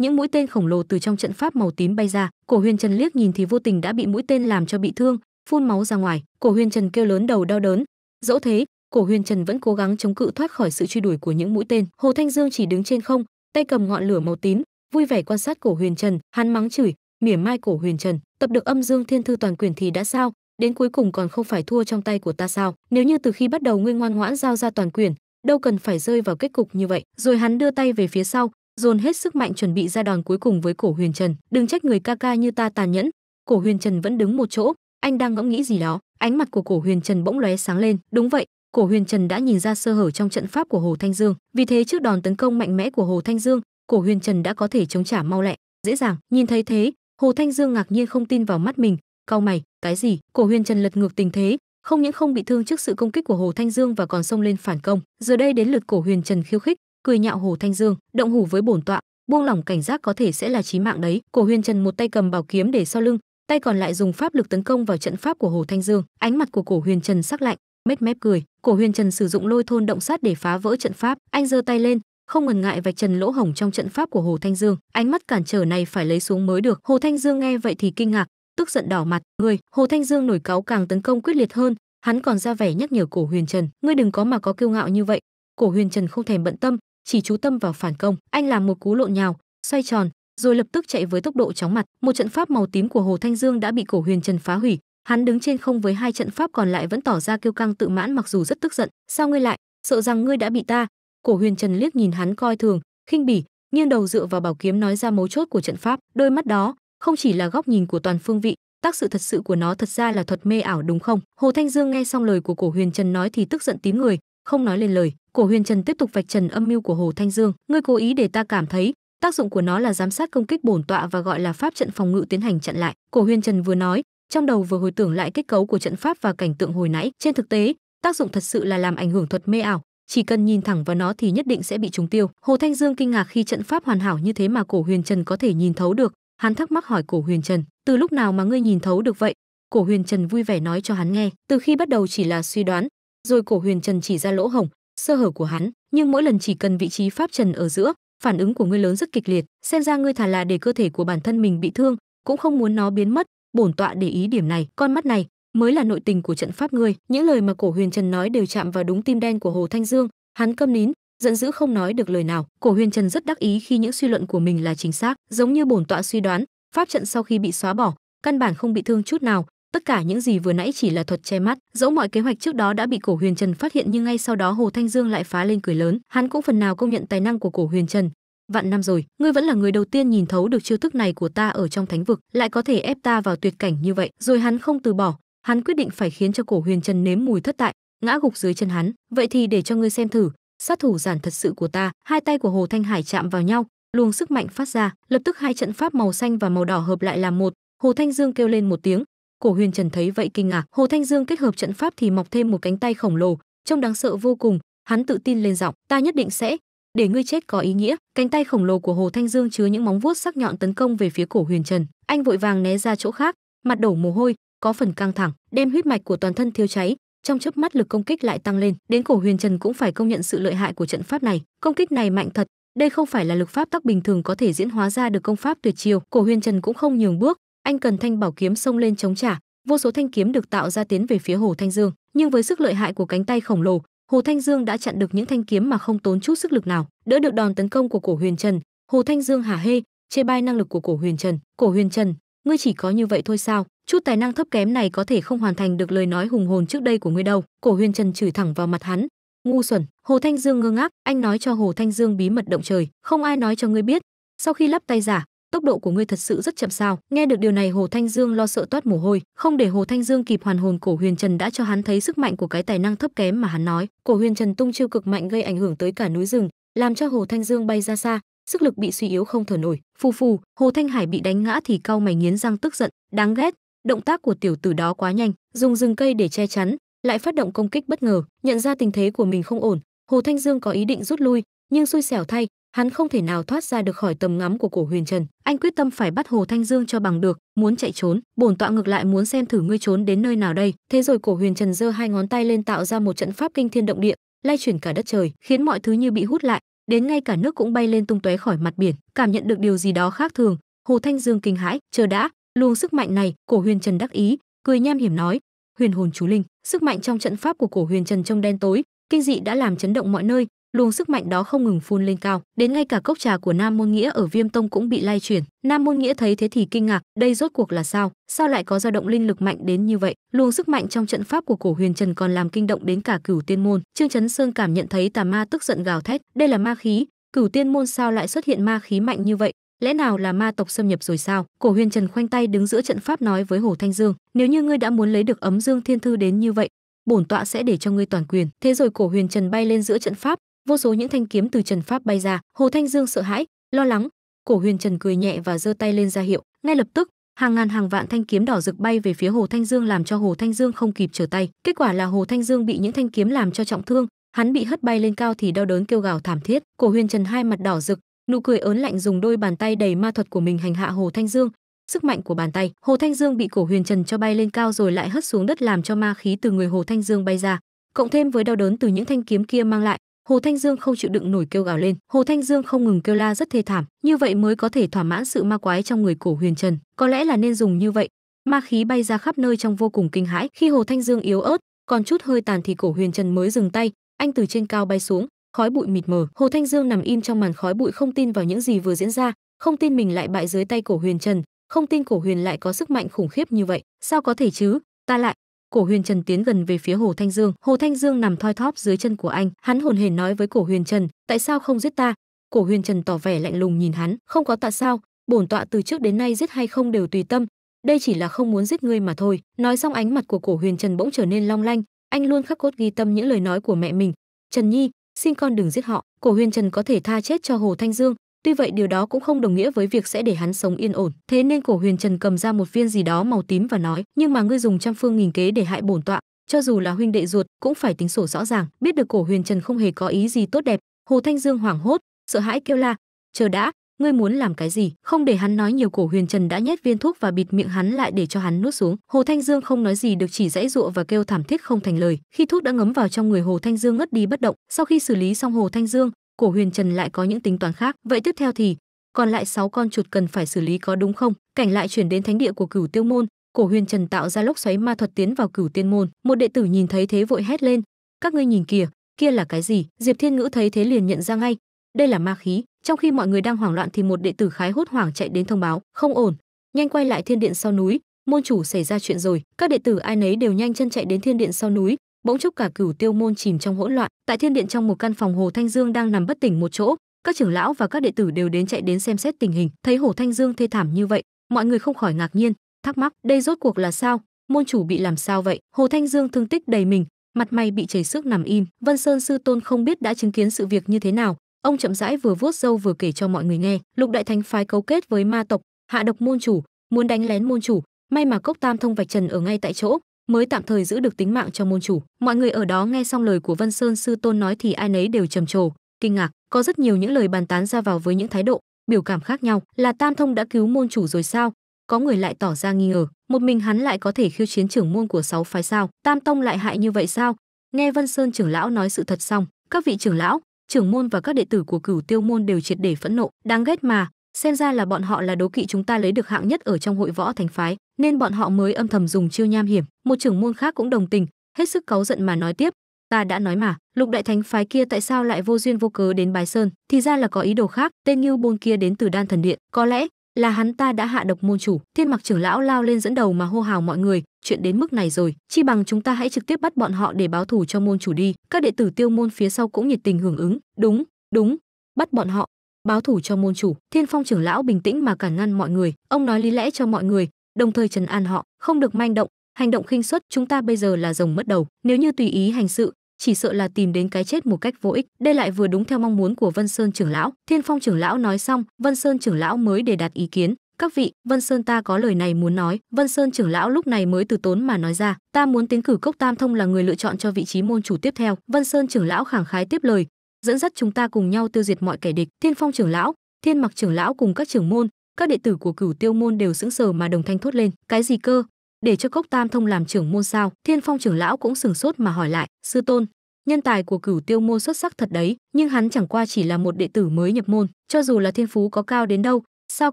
những mũi tên khổng lồ từ trong trận pháp màu tím bay ra cổ huyền trần liếc nhìn thì vô tình đã bị mũi tên làm cho bị thương phun máu ra ngoài cổ huyền trần kêu lớn đầu đau đớn dẫu thế cổ huyền trần vẫn cố gắng chống cự thoát khỏi sự truy đuổi của những mũi tên hồ thanh dương chỉ đứng trên không tay cầm ngọn lửa màu tím vui vẻ quan sát cổ huyền trần hắn mắng chửi mỉa mai cổ huyền trần tập được âm dương thiên thư toàn quyền thì đã sao đến cuối cùng còn không phải thua trong tay của ta sao nếu như từ khi bắt đầu ngươi ngoan ngoãn giao ra toàn quyền đâu cần phải rơi vào kết cục như vậy rồi hắn đưa tay về phía sau dồn hết sức mạnh chuẩn bị ra đòn cuối cùng với cổ huyền trần đừng trách người ca ca như ta tàn nhẫn cổ huyền trần vẫn đứng một chỗ anh đang ngẫm nghĩ gì đó ánh mặt của cổ huyền trần bỗng lóe sáng lên đúng vậy cổ huyền trần đã nhìn ra sơ hở trong trận pháp của hồ thanh dương vì thế trước đòn tấn công mạnh mẽ của hồ thanh dương cổ huyền trần đã có thể chống trả mau lẹ dễ dàng nhìn thấy thế hồ thanh dương ngạc nhiên không tin vào mắt mình cau mày cái gì cổ huyền trần lật ngược tình thế không những không bị thương trước sự công kích của hồ thanh dương và còn xông lên phản công giờ đây đến lượt cổ huyền trần khiêu khích cười nhạo hồ thanh dương động hủ với bổn tọa buông lỏng cảnh giác có thể sẽ là chí mạng đấy cổ huyền trần một tay cầm bảo kiếm để sau lưng tay còn lại dùng pháp lực tấn công vào trận pháp của hồ thanh dương ánh mặt của cổ huyền trần sắc lạnh mép mép cười cổ huyền trần sử dụng lôi thôn động sát để phá vỡ trận pháp anh giơ tay lên không ngần ngại vạch trần lỗ hổng trong trận pháp của hồ thanh dương ánh mắt cản trở này phải lấy xuống mới được hồ thanh dương nghe vậy thì kinh ngạc tức giận đỏ mặt người hồ thanh dương nổi cáo càng tấn công quyết liệt hơn hắn còn ra vẻ nhắc nhở cổ huyền trần ngươi đừng có mà có kiêu ngạo như vậy cổ huyền trần không thèm bận tâm chỉ chú tâm vào phản công anh làm một cú lộn nhào xoay tròn rồi lập tức chạy với tốc độ chóng mặt một trận pháp màu tím của hồ thanh dương đã bị cổ huyền trần phá hủy hắn đứng trên không với hai trận pháp còn lại vẫn tỏ ra kiêu căng tự mãn mặc dù rất tức giận sao ngươi lại sợ rằng ngươi đã bị ta cổ huyền trần liếc nhìn hắn coi thường khinh bỉ nghiêng đầu dựa vào bảo kiếm nói ra mấu chốt của trận pháp đôi mắt đó không chỉ là góc nhìn của toàn phương vị tác sự thật sự của nó thật ra là thuật mê ảo đúng không hồ thanh dương nghe xong lời của cổ huyền trần nói thì tức giận tím người không nói lên lời Cổ Huyền Trần tiếp tục vạch trần âm mưu của Hồ Thanh Dương, ngươi cố ý để ta cảm thấy, tác dụng của nó là giám sát công kích bổn tọa và gọi là pháp trận phòng ngự tiến hành chặn lại. Cổ Huyền Trần vừa nói, trong đầu vừa hồi tưởng lại kết cấu của trận pháp và cảnh tượng hồi nãy, trên thực tế, tác dụng thật sự là làm ảnh hưởng thuật mê ảo, chỉ cần nhìn thẳng vào nó thì nhất định sẽ bị trúng tiêu. Hồ Thanh Dương kinh ngạc khi trận pháp hoàn hảo như thế mà Cổ Huyền Trần có thể nhìn thấu được, hắn thắc mắc hỏi Cổ Huyền Trần, từ lúc nào mà ngươi nhìn thấu được vậy? Cổ Huyền Trần vui vẻ nói cho hắn nghe, từ khi bắt đầu chỉ là suy đoán, rồi Cổ Huyền Trần chỉ ra lỗ hổng, sơ hở của hắn nhưng mỗi lần chỉ cần vị trí pháp trần ở giữa phản ứng của ngươi lớn rất kịch liệt xem ra ngươi thà là để cơ thể của bản thân mình bị thương cũng không muốn nó biến mất bổn tọa để ý điểm này con mắt này mới là nội tình của trận pháp ngươi những lời mà cổ huyền trần nói đều chạm vào đúng tim đen của hồ thanh dương hắn câm nín giận dữ không nói được lời nào cổ huyền trần rất đắc ý khi những suy luận của mình là chính xác giống như bổn tọa suy đoán pháp trận sau khi bị xóa bỏ căn bản không bị thương chút nào tất cả những gì vừa nãy chỉ là thuật che mắt dẫu mọi kế hoạch trước đó đã bị cổ huyền trần phát hiện nhưng ngay sau đó hồ thanh dương lại phá lên cười lớn hắn cũng phần nào công nhận tài năng của cổ huyền trần vạn năm rồi ngươi vẫn là người đầu tiên nhìn thấu được chiêu thức này của ta ở trong thánh vực lại có thể ép ta vào tuyệt cảnh như vậy rồi hắn không từ bỏ hắn quyết định phải khiến cho cổ huyền trần nếm mùi thất tại ngã gục dưới chân hắn vậy thì để cho ngươi xem thử sát thủ giản thật sự của ta hai tay của hồ thanh hải chạm vào nhau luồng sức mạnh phát ra lập tức hai trận pháp màu xanh và màu đỏ hợp lại làm một hồ thanh dương kêu lên một tiếng Cổ Huyền Trần thấy vậy kinh ngạc, Hồ Thanh Dương kết hợp trận pháp thì mọc thêm một cánh tay khổng lồ, trông đáng sợ vô cùng, hắn tự tin lên giọng, "Ta nhất định sẽ để ngươi chết có ý nghĩa." Cánh tay khổng lồ của Hồ Thanh Dương chứa những móng vuốt sắc nhọn tấn công về phía Cổ Huyền Trần, anh vội vàng né ra chỗ khác, mặt đổ mồ hôi, có phần căng thẳng, đem huyết mạch của toàn thân thiêu cháy, trong chớp mắt lực công kích lại tăng lên, đến Cổ Huyền Trần cũng phải công nhận sự lợi hại của trận pháp này, công kích này mạnh thật, đây không phải là lực pháp tắc bình thường có thể diễn hóa ra được công pháp tuyệt chiêu, Cổ Huyền Trần cũng không nhường bước, anh cần thanh bảo kiếm xông lên chống trả vô số thanh kiếm được tạo ra tiến về phía hồ thanh dương nhưng với sức lợi hại của cánh tay khổng lồ hồ thanh dương đã chặn được những thanh kiếm mà không tốn chút sức lực nào đỡ được đòn tấn công của cổ huyền trần hồ thanh dương hả hê chê bai năng lực của cổ huyền trần cổ huyền trần ngươi chỉ có như vậy thôi sao chút tài năng thấp kém này có thể không hoàn thành được lời nói hùng hồn trước đây của ngươi đâu cổ huyền trần chửi thẳng vào mặt hắn ngu xuẩn hồ thanh dương ngơ ngác anh nói cho hồ thanh dương bí mật động trời không ai nói cho ngươi biết sau khi lắp tay giả tốc độ của ngươi thật sự rất chậm sao nghe được điều này hồ thanh dương lo sợ toát mồ hôi không để hồ thanh dương kịp hoàn hồn cổ huyền trần đã cho hắn thấy sức mạnh của cái tài năng thấp kém mà hắn nói cổ huyền trần tung chiêu cực mạnh gây ảnh hưởng tới cả núi rừng làm cho hồ thanh dương bay ra xa sức lực bị suy yếu không thở nổi phù phù hồ thanh hải bị đánh ngã thì cau mày nghiến răng tức giận đáng ghét động tác của tiểu tử đó quá nhanh dùng rừng cây để che chắn lại phát động công kích bất ngờ nhận ra tình thế của mình không ổn hồ thanh dương có ý định rút lui nhưng xui xẻo thay hắn không thể nào thoát ra được khỏi tầm ngắm của cổ huyền trần anh quyết tâm phải bắt hồ thanh dương cho bằng được muốn chạy trốn bổn tọa ngược lại muốn xem thử ngươi trốn đến nơi nào đây thế rồi cổ huyền trần giơ hai ngón tay lên tạo ra một trận pháp kinh thiên động địa lay chuyển cả đất trời khiến mọi thứ như bị hút lại đến ngay cả nước cũng bay lên tung tóe khỏi mặt biển cảm nhận được điều gì đó khác thường hồ thanh dương kinh hãi chờ đã luồng sức mạnh này cổ huyền trần đắc ý cười nham hiểm nói huyền hồn chú linh sức mạnh trong trận pháp của cổ huyền trần trong đen tối kinh dị đã làm chấn động mọi nơi luồng sức mạnh đó không ngừng phun lên cao đến ngay cả cốc trà của nam môn nghĩa ở viêm tông cũng bị lay chuyển nam môn nghĩa thấy thế thì kinh ngạc đây rốt cuộc là sao sao lại có dao động linh lực mạnh đến như vậy luồng sức mạnh trong trận pháp của cổ huyền trần còn làm kinh động đến cả cửu tiên môn trương chấn sơn cảm nhận thấy tà ma tức giận gào thét đây là ma khí cửu tiên môn sao lại xuất hiện ma khí mạnh như vậy lẽ nào là ma tộc xâm nhập rồi sao cổ huyền trần khoanh tay đứng giữa trận pháp nói với hồ thanh dương nếu như ngươi đã muốn lấy được ấm dương thiên thư đến như vậy bổn tọa sẽ để cho ngươi toàn quyền thế rồi cổ huyền trần bay lên giữa trận pháp vô số những thanh kiếm từ trần pháp bay ra hồ thanh dương sợ hãi lo lắng cổ huyền trần cười nhẹ và giơ tay lên ra hiệu ngay lập tức hàng ngàn hàng vạn thanh kiếm đỏ rực bay về phía hồ thanh dương làm cho hồ thanh dương không kịp trở tay kết quả là hồ thanh dương bị những thanh kiếm làm cho trọng thương hắn bị hất bay lên cao thì đau đớn kêu gào thảm thiết cổ huyền trần hai mặt đỏ rực nụ cười ớn lạnh dùng đôi bàn tay đầy ma thuật của mình hành hạ hồ thanh dương sức mạnh của bàn tay hồ thanh dương bị cổ huyền trần cho bay lên cao rồi lại hất xuống đất làm cho ma khí từ người hồ thanh dương bay ra cộng thêm với đau đớn từ những thanh kiếm kia mang lại Hồ Thanh Dương không chịu đựng nổi kêu gào lên, Hồ Thanh Dương không ngừng kêu la rất thê thảm, như vậy mới có thể thỏa mãn sự ma quái trong người Cổ Huyền Trần, có lẽ là nên dùng như vậy. Ma khí bay ra khắp nơi trong vô cùng kinh hãi, khi Hồ Thanh Dương yếu ớt, còn chút hơi tàn thì Cổ Huyền Trần mới dừng tay, anh từ trên cao bay xuống, khói bụi mịt mờ, Hồ Thanh Dương nằm im trong màn khói bụi không tin vào những gì vừa diễn ra, không tin mình lại bại dưới tay Cổ Huyền Trần, không tin Cổ Huyền lại có sức mạnh khủng khiếp như vậy, sao có thể chứ? Ta lại, Cổ Huyền Trần tiến gần về phía Hồ Thanh Dương. Hồ Thanh Dương nằm thoi thóp dưới chân của anh, hắn hồn hển nói với Cổ Huyền Trần, tại sao không giết ta? Cổ Huyền Trần tỏ vẻ lạnh lùng nhìn hắn, không có tại sao, bổn tọa từ trước đến nay giết hay không đều tùy tâm, đây chỉ là không muốn giết ngươi mà thôi. Nói xong ánh mặt của Cổ Huyền Trần bỗng trở nên long lanh, anh luôn khắc cốt ghi tâm những lời nói của mẹ mình. Trần Nhi, xin con đừng giết họ. Cổ Huyền Trần có thể tha chết cho Hồ Thanh Dương, Tuy vậy điều đó cũng không đồng nghĩa với việc sẽ để hắn sống yên ổn. Thế nên Cổ Huyền Trần cầm ra một viên gì đó màu tím và nói: "Nhưng mà ngươi dùng trăm phương nghìn kế để hại bổn tọa, cho dù là huynh đệ ruột cũng phải tính sổ rõ ràng." Biết được Cổ Huyền Trần không hề có ý gì tốt đẹp, Hồ Thanh Dương hoảng hốt, sợ hãi kêu la: "Chờ đã, ngươi muốn làm cái gì?" Không để hắn nói nhiều, Cổ Huyền Trần đã nhét viên thuốc và bịt miệng hắn lại để cho hắn nuốt xuống. Hồ Thanh Dương không nói gì được chỉ dãy dụa và kêu thảm thiết không thành lời. Khi thuốc đã ngấm vào trong người Hồ Thanh Dương ngất đi bất động, sau khi xử lý xong Hồ Thanh Dương, cổ huyền trần lại có những tính toán khác vậy tiếp theo thì còn lại 6 con chuột cần phải xử lý có đúng không cảnh lại chuyển đến thánh địa của cửu tiêu môn cổ huyền trần tạo ra lốc xoáy ma thuật tiến vào cửu tiên môn một đệ tử nhìn thấy thế vội hét lên các ngươi nhìn kìa kia là cái gì diệp thiên ngữ thấy thế liền nhận ra ngay đây là ma khí trong khi mọi người đang hoảng loạn thì một đệ tử khái hốt hoảng chạy đến thông báo không ổn nhanh quay lại thiên điện sau núi môn chủ xảy ra chuyện rồi các đệ tử ai nấy đều nhanh chân chạy đến thiên điện sau núi bỗng chốc cả cửu tiêu môn chìm trong hỗn loạn tại thiên điện trong một căn phòng hồ thanh dương đang nằm bất tỉnh một chỗ các trưởng lão và các đệ tử đều đến chạy đến xem xét tình hình thấy hồ thanh dương thê thảm như vậy mọi người không khỏi ngạc nhiên thắc mắc đây rốt cuộc là sao môn chủ bị làm sao vậy hồ thanh dương thương tích đầy mình mặt mày bị chảy xước nằm im vân sơn sư tôn không biết đã chứng kiến sự việc như thế nào ông chậm rãi vừa vuốt râu vừa kể cho mọi người nghe lục đại thánh phái cấu kết với ma tộc hạ độc môn chủ muốn đánh lén môn chủ may mà cốc tam thông vạch trần ở ngay tại chỗ mới tạm thời giữ được tính mạng cho môn chủ mọi người ở đó nghe xong lời của vân sơn sư tôn nói thì ai nấy đều trầm trồ kinh ngạc có rất nhiều những lời bàn tán ra vào với những thái độ biểu cảm khác nhau là tam thông đã cứu môn chủ rồi sao có người lại tỏ ra nghi ngờ một mình hắn lại có thể khiêu chiến trưởng môn của sáu phái sao tam tông lại hại như vậy sao nghe vân sơn trưởng lão nói sự thật xong các vị trưởng lão trưởng môn và các đệ tử của cửu tiêu môn đều triệt để phẫn nộ đáng ghét mà xem ra là bọn họ là đố kỵ chúng ta lấy được hạng nhất ở trong hội võ thành phái nên bọn họ mới âm thầm dùng chiêu nham hiểm một trưởng môn khác cũng đồng tình hết sức cáu giận mà nói tiếp ta đã nói mà lục đại thánh phái kia tại sao lại vô duyên vô cớ đến bái sơn thì ra là có ý đồ khác tên ngưu bôn kia đến từ đan thần điện có lẽ là hắn ta đã hạ độc môn chủ thiên mặc trưởng lão lao lên dẫn đầu mà hô hào mọi người chuyện đến mức này rồi chi bằng chúng ta hãy trực tiếp bắt bọn họ để báo thù cho môn chủ đi các đệ tử tiêu môn phía sau cũng nhiệt tình hưởng ứng đúng đúng bắt bọn họ báo thủ cho môn chủ thiên phong trưởng lão bình tĩnh mà cản ngăn mọi người ông nói lý lẽ cho mọi người đồng thời trần an họ không được manh động hành động khinh suất chúng ta bây giờ là rồng mất đầu nếu như tùy ý hành sự chỉ sợ là tìm đến cái chết một cách vô ích đây lại vừa đúng theo mong muốn của vân sơn trưởng lão thiên phong trưởng lão nói xong vân sơn trưởng lão mới để đạt ý kiến các vị vân sơn ta có lời này muốn nói vân sơn trưởng lão lúc này mới từ tốn mà nói ra ta muốn tiến cử cốc tam thông là người lựa chọn cho vị trí môn chủ tiếp theo vân sơn trưởng lão khẳng khái tiếp lời dẫn dắt chúng ta cùng nhau tiêu diệt mọi kẻ địch thiên phong trưởng lão thiên mặc trưởng lão cùng các trưởng môn các đệ tử của cửu tiêu môn đều sững sờ mà đồng thanh thốt lên cái gì cơ để cho cốc tam thông làm trưởng môn sao thiên phong trưởng lão cũng sừng sốt mà hỏi lại sư tôn nhân tài của cửu tiêu môn xuất sắc thật đấy nhưng hắn chẳng qua chỉ là một đệ tử mới nhập môn cho dù là thiên phú có cao đến đâu sao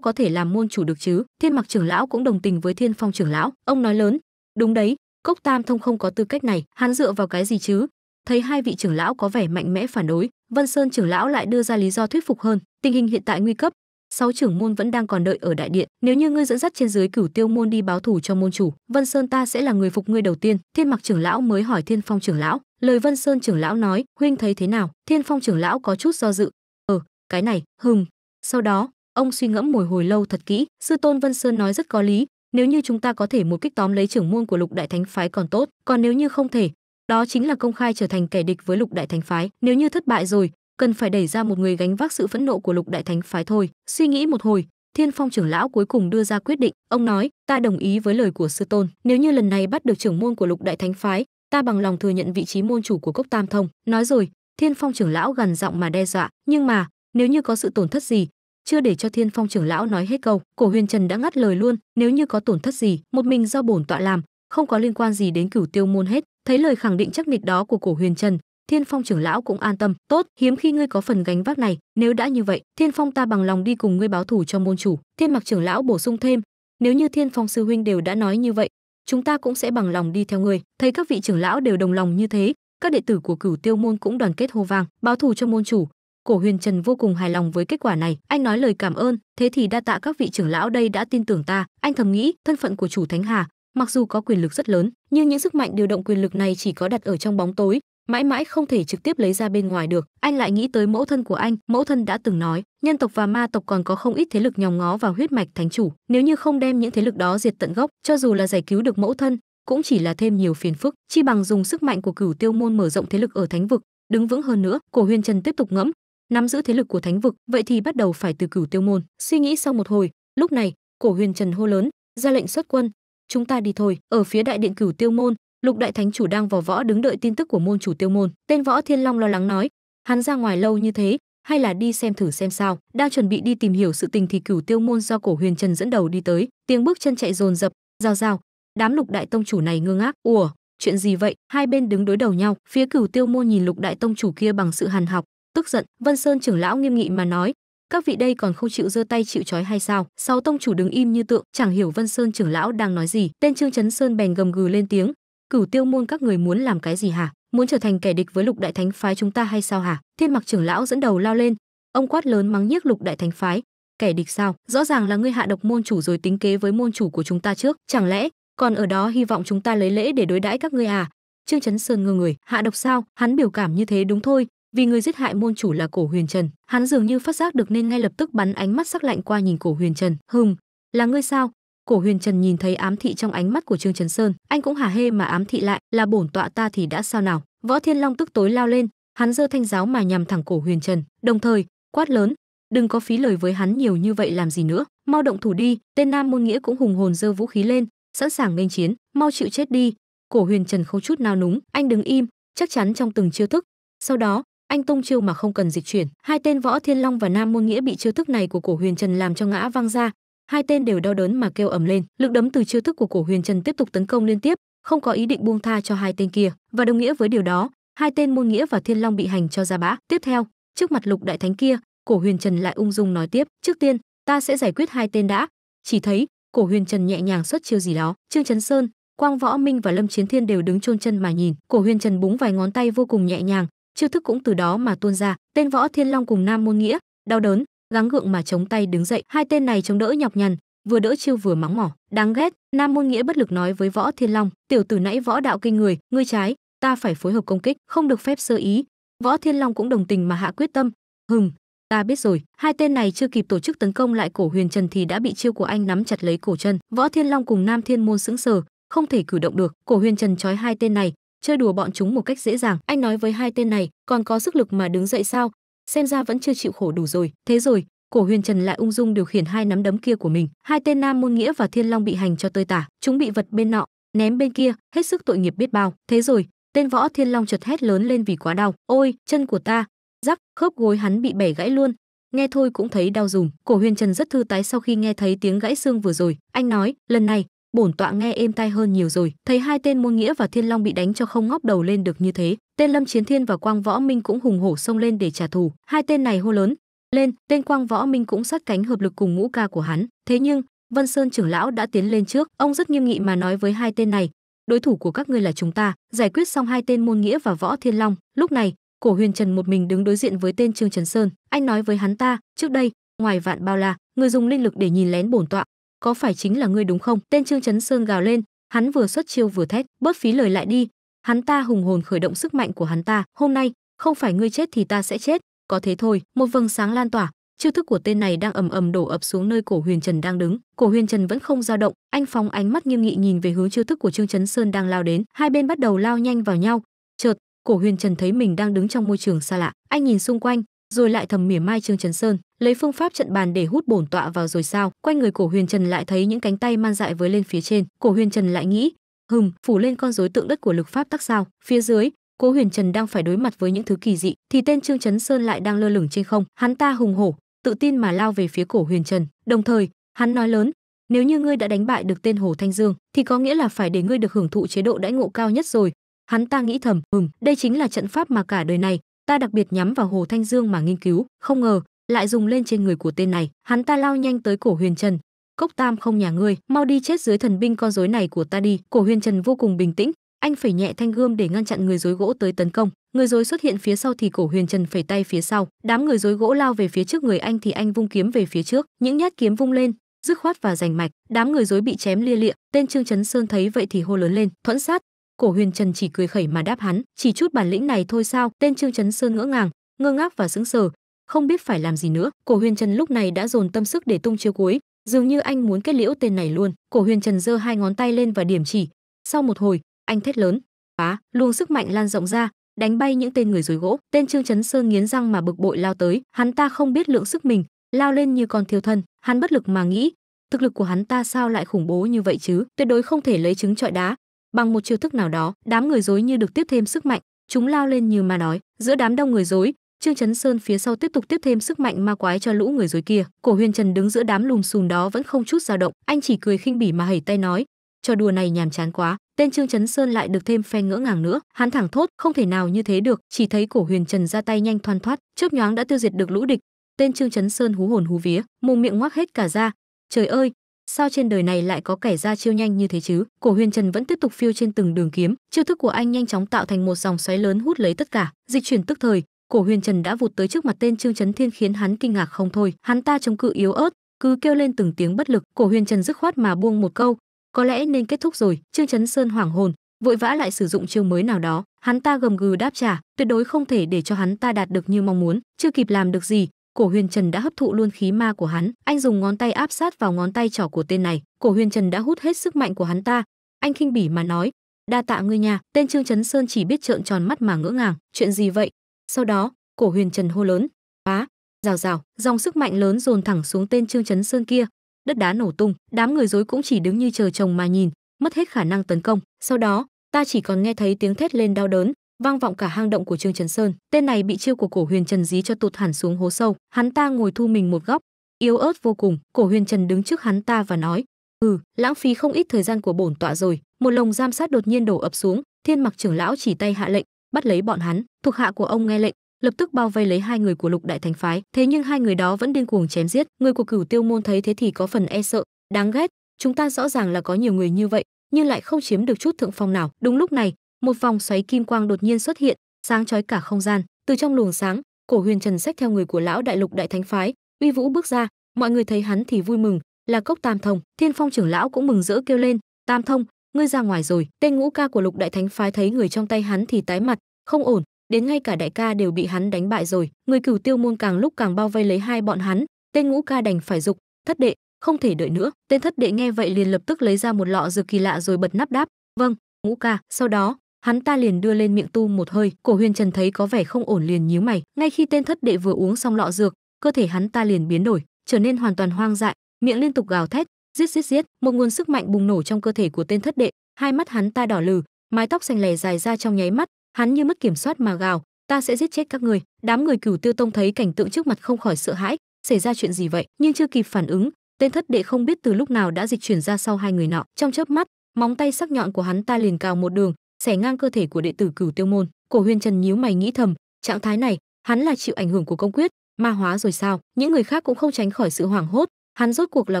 có thể làm môn chủ được chứ thiên mặc trưởng lão cũng đồng tình với thiên phong trưởng lão ông nói lớn đúng đấy cốc tam thông không có tư cách này hắn dựa vào cái gì chứ thấy hai vị trưởng lão có vẻ mạnh mẽ phản đối Vân Sơn trưởng lão lại đưa ra lý do thuyết phục hơn, tình hình hiện tại nguy cấp, sáu trưởng môn vẫn đang còn đợi ở đại điện, nếu như ngươi dẫn dắt trên dưới Cửu Tiêu môn đi báo thù cho môn chủ, Vân Sơn ta sẽ là người phục ngươi đầu tiên." Thiên Mặc trưởng lão mới hỏi Thiên Phong trưởng lão, lời Vân Sơn trưởng lão nói, "Huynh thấy thế nào?" Thiên Phong trưởng lão có chút do dự, "Ờ, cái này, hừm." Sau đó, ông suy ngẫm một hồi lâu thật kỹ, sư tôn Vân Sơn nói rất có lý, nếu như chúng ta có thể một kích tóm lấy trưởng môn của Lục Đại Thánh phái còn tốt, còn nếu như không thể, đó chính là công khai trở thành kẻ địch với lục đại thánh phái nếu như thất bại rồi cần phải đẩy ra một người gánh vác sự phẫn nộ của lục đại thánh phái thôi suy nghĩ một hồi thiên phong trưởng lão cuối cùng đưa ra quyết định ông nói ta đồng ý với lời của sư tôn nếu như lần này bắt được trưởng môn của lục đại thánh phái ta bằng lòng thừa nhận vị trí môn chủ của cốc tam thông nói rồi thiên phong trưởng lão gần giọng mà đe dọa nhưng mà nếu như có sự tổn thất gì chưa để cho thiên phong trưởng lão nói hết câu cổ huyền trần đã ngắt lời luôn nếu như có tổn thất gì một mình do bổn tọa làm không có liên quan gì đến cửu tiêu môn hết thấy lời khẳng định chắc nịch đó của cổ huyền trần thiên phong trưởng lão cũng an tâm tốt hiếm khi ngươi có phần gánh vác này nếu đã như vậy thiên phong ta bằng lòng đi cùng ngươi báo thủ cho môn chủ thiên mặc trưởng lão bổ sung thêm nếu như thiên phong sư huynh đều đã nói như vậy chúng ta cũng sẽ bằng lòng đi theo ngươi thấy các vị trưởng lão đều đồng lòng như thế các đệ tử của cửu tiêu môn cũng đoàn kết hô vang báo thù cho môn chủ cổ huyền trần vô cùng hài lòng với kết quả này anh nói lời cảm ơn thế thì đa tạ các vị trưởng lão đây đã tin tưởng ta anh thầm nghĩ thân phận của chủ thánh hà mặc dù có quyền lực rất lớn nhưng những sức mạnh điều động quyền lực này chỉ có đặt ở trong bóng tối mãi mãi không thể trực tiếp lấy ra bên ngoài được anh lại nghĩ tới mẫu thân của anh mẫu thân đã từng nói nhân tộc và ma tộc còn có không ít thế lực nhòm ngó vào huyết mạch thánh chủ nếu như không đem những thế lực đó diệt tận gốc cho dù là giải cứu được mẫu thân cũng chỉ là thêm nhiều phiền phức chi bằng dùng sức mạnh của cửu tiêu môn mở rộng thế lực ở thánh vực đứng vững hơn nữa cổ huyền trần tiếp tục ngẫm nắm giữ thế lực của thánh vực vậy thì bắt đầu phải từ cửu tiêu môn suy nghĩ sau một hồi lúc này cổ huyền trần hô lớn ra lệnh xuất quân chúng ta đi thôi ở phía đại điện cửu tiêu môn lục đại thánh chủ đang vào võ đứng đợi tin tức của môn chủ tiêu môn tên võ thiên long lo lắng nói hắn ra ngoài lâu như thế hay là đi xem thử xem sao đang chuẩn bị đi tìm hiểu sự tình thì cửu tiêu môn do cổ huyền trần dẫn đầu đi tới tiếng bước chân chạy dồn dập rào rào đám lục đại tông chủ này ngơ ngác ủa chuyện gì vậy hai bên đứng đối đầu nhau phía cửu tiêu môn nhìn lục đại tông chủ kia bằng sự hàn học tức giận vân sơn trưởng lão nghiêm nghị mà nói các vị đây còn không chịu giơ tay chịu trói hay sao sáu tông chủ đứng im như tượng chẳng hiểu vân sơn trưởng lão đang nói gì tên trương chấn sơn bèn gầm gừ lên tiếng cửu tiêu môn các người muốn làm cái gì hả muốn trở thành kẻ địch với lục đại thánh phái chúng ta hay sao hả thiên mặc trưởng lão dẫn đầu lao lên ông quát lớn mắng nhiếc lục đại thánh phái kẻ địch sao rõ ràng là ngươi hạ độc môn chủ rồi tính kế với môn chủ của chúng ta trước chẳng lẽ còn ở đó hy vọng chúng ta lấy lễ để đối đãi các ngươi à trương chấn sơn ngơ người hạ độc sao hắn biểu cảm như thế đúng thôi vì người giết hại môn chủ là cổ huyền trần hắn dường như phát giác được nên ngay lập tức bắn ánh mắt sắc lạnh qua nhìn cổ huyền trần hừm là ngươi sao cổ huyền trần nhìn thấy ám thị trong ánh mắt của trương trần sơn anh cũng hà hê mà ám thị lại là bổn tọa ta thì đã sao nào võ thiên long tức tối lao lên hắn giơ thanh giáo mà nhằm thẳng cổ huyền trần đồng thời quát lớn đừng có phí lời với hắn nhiều như vậy làm gì nữa mau động thủ đi tên nam môn nghĩa cũng hùng hồn giơ vũ khí lên sẵn sàng nghênh chiến mau chịu chết đi cổ huyền trần không chút nao núng anh đứng im chắc chắn trong từng chiêu thức sau đó anh tung chiêu mà không cần dịch chuyển hai tên võ thiên long và nam môn nghĩa bị chiêu thức này của cổ huyền trần làm cho ngã văng ra hai tên đều đau đớn mà kêu ầm lên lực đấm từ chiêu thức của cổ huyền trần tiếp tục tấn công liên tiếp không có ý định buông tha cho hai tên kia và đồng nghĩa với điều đó hai tên môn nghĩa và thiên long bị hành cho ra bã tiếp theo trước mặt lục đại thánh kia cổ huyền trần lại ung dung nói tiếp trước tiên ta sẽ giải quyết hai tên đã chỉ thấy cổ huyền trần nhẹ nhàng xuất chiêu gì đó trương trấn sơn quang võ minh và lâm chiến thiên đều đứng chôn chân mà nhìn cổ huyền trần búng vài ngón tay vô cùng nhẹ nhàng chiêu thức cũng từ đó mà tuôn ra tên võ thiên long cùng nam môn nghĩa đau đớn gắng gượng mà chống tay đứng dậy hai tên này chống đỡ nhọc nhằn vừa đỡ chiêu vừa mắng mỏ đáng ghét nam môn nghĩa bất lực nói với võ thiên long tiểu tử nãy võ đạo kinh người ngươi trái ta phải phối hợp công kích không được phép sơ ý võ thiên long cũng đồng tình mà hạ quyết tâm hừm ta biết rồi hai tên này chưa kịp tổ chức tấn công lại cổ huyền trần thì đã bị chiêu của anh nắm chặt lấy cổ chân võ thiên long cùng nam thiên môn sững sờ không thể cử động được cổ huyền trần trói hai tên này chơi đùa bọn chúng một cách dễ dàng anh nói với hai tên này còn có sức lực mà đứng dậy sao xem ra vẫn chưa chịu khổ đủ rồi thế rồi cổ huyền trần lại ung dung điều khiển hai nắm đấm kia của mình hai tên nam môn nghĩa và thiên long bị hành cho tơi tả chúng bị vật bên nọ ném bên kia hết sức tội nghiệp biết bao thế rồi tên võ thiên long chợt hét lớn lên vì quá đau ôi chân của ta rắc khớp gối hắn bị bẻ gãy luôn nghe thôi cũng thấy đau dùm cổ huyền trần rất thư tái sau khi nghe thấy tiếng gãy xương vừa rồi anh nói lần này bổn tọa nghe êm tai hơn nhiều rồi thấy hai tên môn nghĩa và thiên long bị đánh cho không ngóc đầu lên được như thế tên lâm chiến thiên và quang võ minh cũng hùng hổ xông lên để trả thù hai tên này hô lớn lên tên quang võ minh cũng sát cánh hợp lực cùng ngũ ca của hắn thế nhưng vân sơn trưởng lão đã tiến lên trước ông rất nghiêm nghị mà nói với hai tên này đối thủ của các ngươi là chúng ta giải quyết xong hai tên môn nghĩa và võ thiên long lúc này cổ huyền trần một mình đứng đối diện với tên trương trần sơn anh nói với hắn ta trước đây ngoài vạn bao la người dùng linh lực để nhìn lén bổn tọa có phải chính là ngươi đúng không tên trương chấn sơn gào lên hắn vừa xuất chiêu vừa thét bớt phí lời lại đi hắn ta hùng hồn khởi động sức mạnh của hắn ta hôm nay không phải ngươi chết thì ta sẽ chết có thế thôi một vầng sáng lan tỏa chiêu thức của tên này đang ầm ầm đổ ập xuống nơi cổ huyền trần đang đứng cổ huyền trần vẫn không dao động anh phóng ánh mắt nghiêm nghị nhìn về hướng chiêu thức của trương chấn sơn đang lao đến hai bên bắt đầu lao nhanh vào nhau chợt cổ huyền trần thấy mình đang đứng trong môi trường xa lạ anh nhìn xung quanh rồi lại thầm mỉa mai trương trấn sơn lấy phương pháp trận bàn để hút bổn tọa vào rồi sao quanh người cổ huyền trần lại thấy những cánh tay man dại với lên phía trên cổ huyền trần lại nghĩ hừm phủ lên con rối tượng đất của lực pháp tắc sao phía dưới cố huyền trần đang phải đối mặt với những thứ kỳ dị thì tên trương trấn sơn lại đang lơ lửng trên không hắn ta hùng hổ tự tin mà lao về phía cổ huyền trần đồng thời hắn nói lớn nếu như ngươi đã đánh bại được tên hồ thanh dương thì có nghĩa là phải để ngươi được hưởng thụ chế độ đãi ngộ cao nhất rồi hắn ta nghĩ thầm hừm đây chính là trận pháp mà cả đời này ta đặc biệt nhắm vào hồ thanh dương mà nghiên cứu không ngờ lại dùng lên trên người của tên này hắn ta lao nhanh tới cổ huyền trần cốc tam không nhà ngươi mau đi chết dưới thần binh con rối này của ta đi cổ huyền trần vô cùng bình tĩnh anh phải nhẹ thanh gươm để ngăn chặn người dối gỗ tới tấn công người dối xuất hiện phía sau thì cổ huyền trần phải tay phía sau đám người dối gỗ lao về phía trước người anh thì anh vung kiếm về phía trước những nhát kiếm vung lên dứt khoát và rành mạch đám người dối bị chém lia lịa tên trương Trấn sơn thấy vậy thì hô lớn lên thuẫn sát Cổ Huyền Trần chỉ cười khẩy mà đáp hắn, chỉ chút bản lĩnh này thôi sao? Tên Trương Chấn Sơn ngỡ ngàng, ngơ ngác và sững sờ, không biết phải làm gì nữa. Cổ Huyền Trần lúc này đã dồn tâm sức để tung chiêu cuối, dường như anh muốn kết liễu tên này luôn. Cổ Huyền Trần giơ hai ngón tay lên và điểm chỉ, sau một hồi, anh thét lớn, "Phá!" Luồng sức mạnh lan rộng ra, đánh bay những tên người rối gỗ. Tên Trương Chấn Sơn nghiến răng mà bực bội lao tới, hắn ta không biết lượng sức mình, lao lên như con thiêu thân, hắn bất lực mà nghĩ, thực lực của hắn ta sao lại khủng bố như vậy chứ, tuyệt đối không thể lấy trứng trọi đá, bằng một chiêu thức nào đó đám người dối như được tiếp thêm sức mạnh chúng lao lên như ma nói giữa đám đông người dối trương chấn sơn phía sau tiếp tục tiếp thêm sức mạnh ma quái cho lũ người dối kia cổ huyền trần đứng giữa đám lùm xùm đó vẫn không chút dao động anh chỉ cười khinh bỉ mà hẩy tay nói trò đùa này nhàm chán quá tên trương chấn sơn lại được thêm phen ngỡ ngàng nữa hắn thẳng thốt không thể nào như thế được chỉ thấy cổ huyền trần ra tay nhanh thoăn thoát chớp nhoáng đã tiêu diệt được lũ địch tên trương chấn sơn hú hồn hú vía mồm miệng ngoác hết cả ra trời ơi sao trên đời này lại có kẻ ra chiêu nhanh như thế chứ cổ huyền trần vẫn tiếp tục phiêu trên từng đường kiếm chiêu thức của anh nhanh chóng tạo thành một dòng xoáy lớn hút lấy tất cả dịch chuyển tức thời cổ huyền trần đã vụt tới trước mặt tên trương chấn thiên khiến hắn kinh ngạc không thôi hắn ta chống cự yếu ớt cứ kêu lên từng tiếng bất lực cổ huyền trần dứt khoát mà buông một câu có lẽ nên kết thúc rồi trương chấn sơn hoảng hồn vội vã lại sử dụng chiêu mới nào đó hắn ta gầm gừ đáp trả tuyệt đối không thể để cho hắn ta đạt được như mong muốn chưa kịp làm được gì cổ huyền trần đã hấp thụ luôn khí ma của hắn anh dùng ngón tay áp sát vào ngón tay trỏ của tên này cổ huyền trần đã hút hết sức mạnh của hắn ta anh khinh bỉ mà nói đa tạ ngươi nha. tên trương trấn sơn chỉ biết trợn tròn mắt mà ngỡ ngàng chuyện gì vậy sau đó cổ huyền trần hô lớn phá! rào rào dòng sức mạnh lớn dồn thẳng xuống tên trương trấn sơn kia đất đá nổ tung đám người dối cũng chỉ đứng như chờ chồng mà nhìn mất hết khả năng tấn công sau đó ta chỉ còn nghe thấy tiếng thét lên đau đớn vang vọng cả hang động của trương trần sơn tên này bị chiêu của cổ huyền trần dí cho tụt hẳn xuống hố sâu hắn ta ngồi thu mình một góc yếu ớt vô cùng cổ huyền trần đứng trước hắn ta và nói ừ lãng phí không ít thời gian của bổn tọa rồi một lồng giam sát đột nhiên đổ ập xuống thiên mặc trưởng lão chỉ tay hạ lệnh bắt lấy bọn hắn thuộc hạ của ông nghe lệnh lập tức bao vây lấy hai người của lục đại thánh phái thế nhưng hai người đó vẫn điên cuồng chém giết người của cửu tiêu môn thấy thế thì có phần e sợ đáng ghét chúng ta rõ ràng là có nhiều người như vậy nhưng lại không chiếm được chút thượng phong nào đúng lúc này một vòng xoáy kim quang đột nhiên xuất hiện sáng chói cả không gian từ trong luồng sáng cổ huyền trần sách theo người của lão đại lục đại thánh phái uy vũ bước ra mọi người thấy hắn thì vui mừng là cốc tam thông thiên phong trưởng lão cũng mừng rỡ kêu lên tam thông ngươi ra ngoài rồi tên ngũ ca của lục đại thánh phái thấy người trong tay hắn thì tái mặt không ổn đến ngay cả đại ca đều bị hắn đánh bại rồi người cửu tiêu môn càng lúc càng bao vây lấy hai bọn hắn tên ngũ ca đành phải dục thất đệ không thể đợi nữa tên thất đệ nghe vậy liền lập tức lấy ra một lọ dược kỳ lạ rồi bật nắp đáp vâng ngũ ca sau đó hắn ta liền đưa lên miệng tu một hơi cổ huyền trần thấy có vẻ không ổn liền nhíu mày ngay khi tên thất đệ vừa uống xong lọ dược cơ thể hắn ta liền biến đổi trở nên hoàn toàn hoang dại miệng liên tục gào thét giết giết giết một nguồn sức mạnh bùng nổ trong cơ thể của tên thất đệ hai mắt hắn ta đỏ lừ mái tóc xanh lè dài ra trong nháy mắt hắn như mất kiểm soát mà gào ta sẽ giết chết các người đám người cửu tiêu tông thấy cảnh tượng trước mặt không khỏi sợ hãi xảy ra chuyện gì vậy nhưng chưa kịp phản ứng tên thất đệ không biết từ lúc nào đã dịch chuyển ra sau hai người nọ trong chớp mắt móng tay sắc nhọn của hắn ta liền cào một đường xẻ ngang cơ thể của đệ tử cửu tiêu môn cổ huyền trần nhíu mày nghĩ thầm trạng thái này hắn là chịu ảnh hưởng của công quyết ma hóa rồi sao những người khác cũng không tránh khỏi sự hoảng hốt hắn rốt cuộc là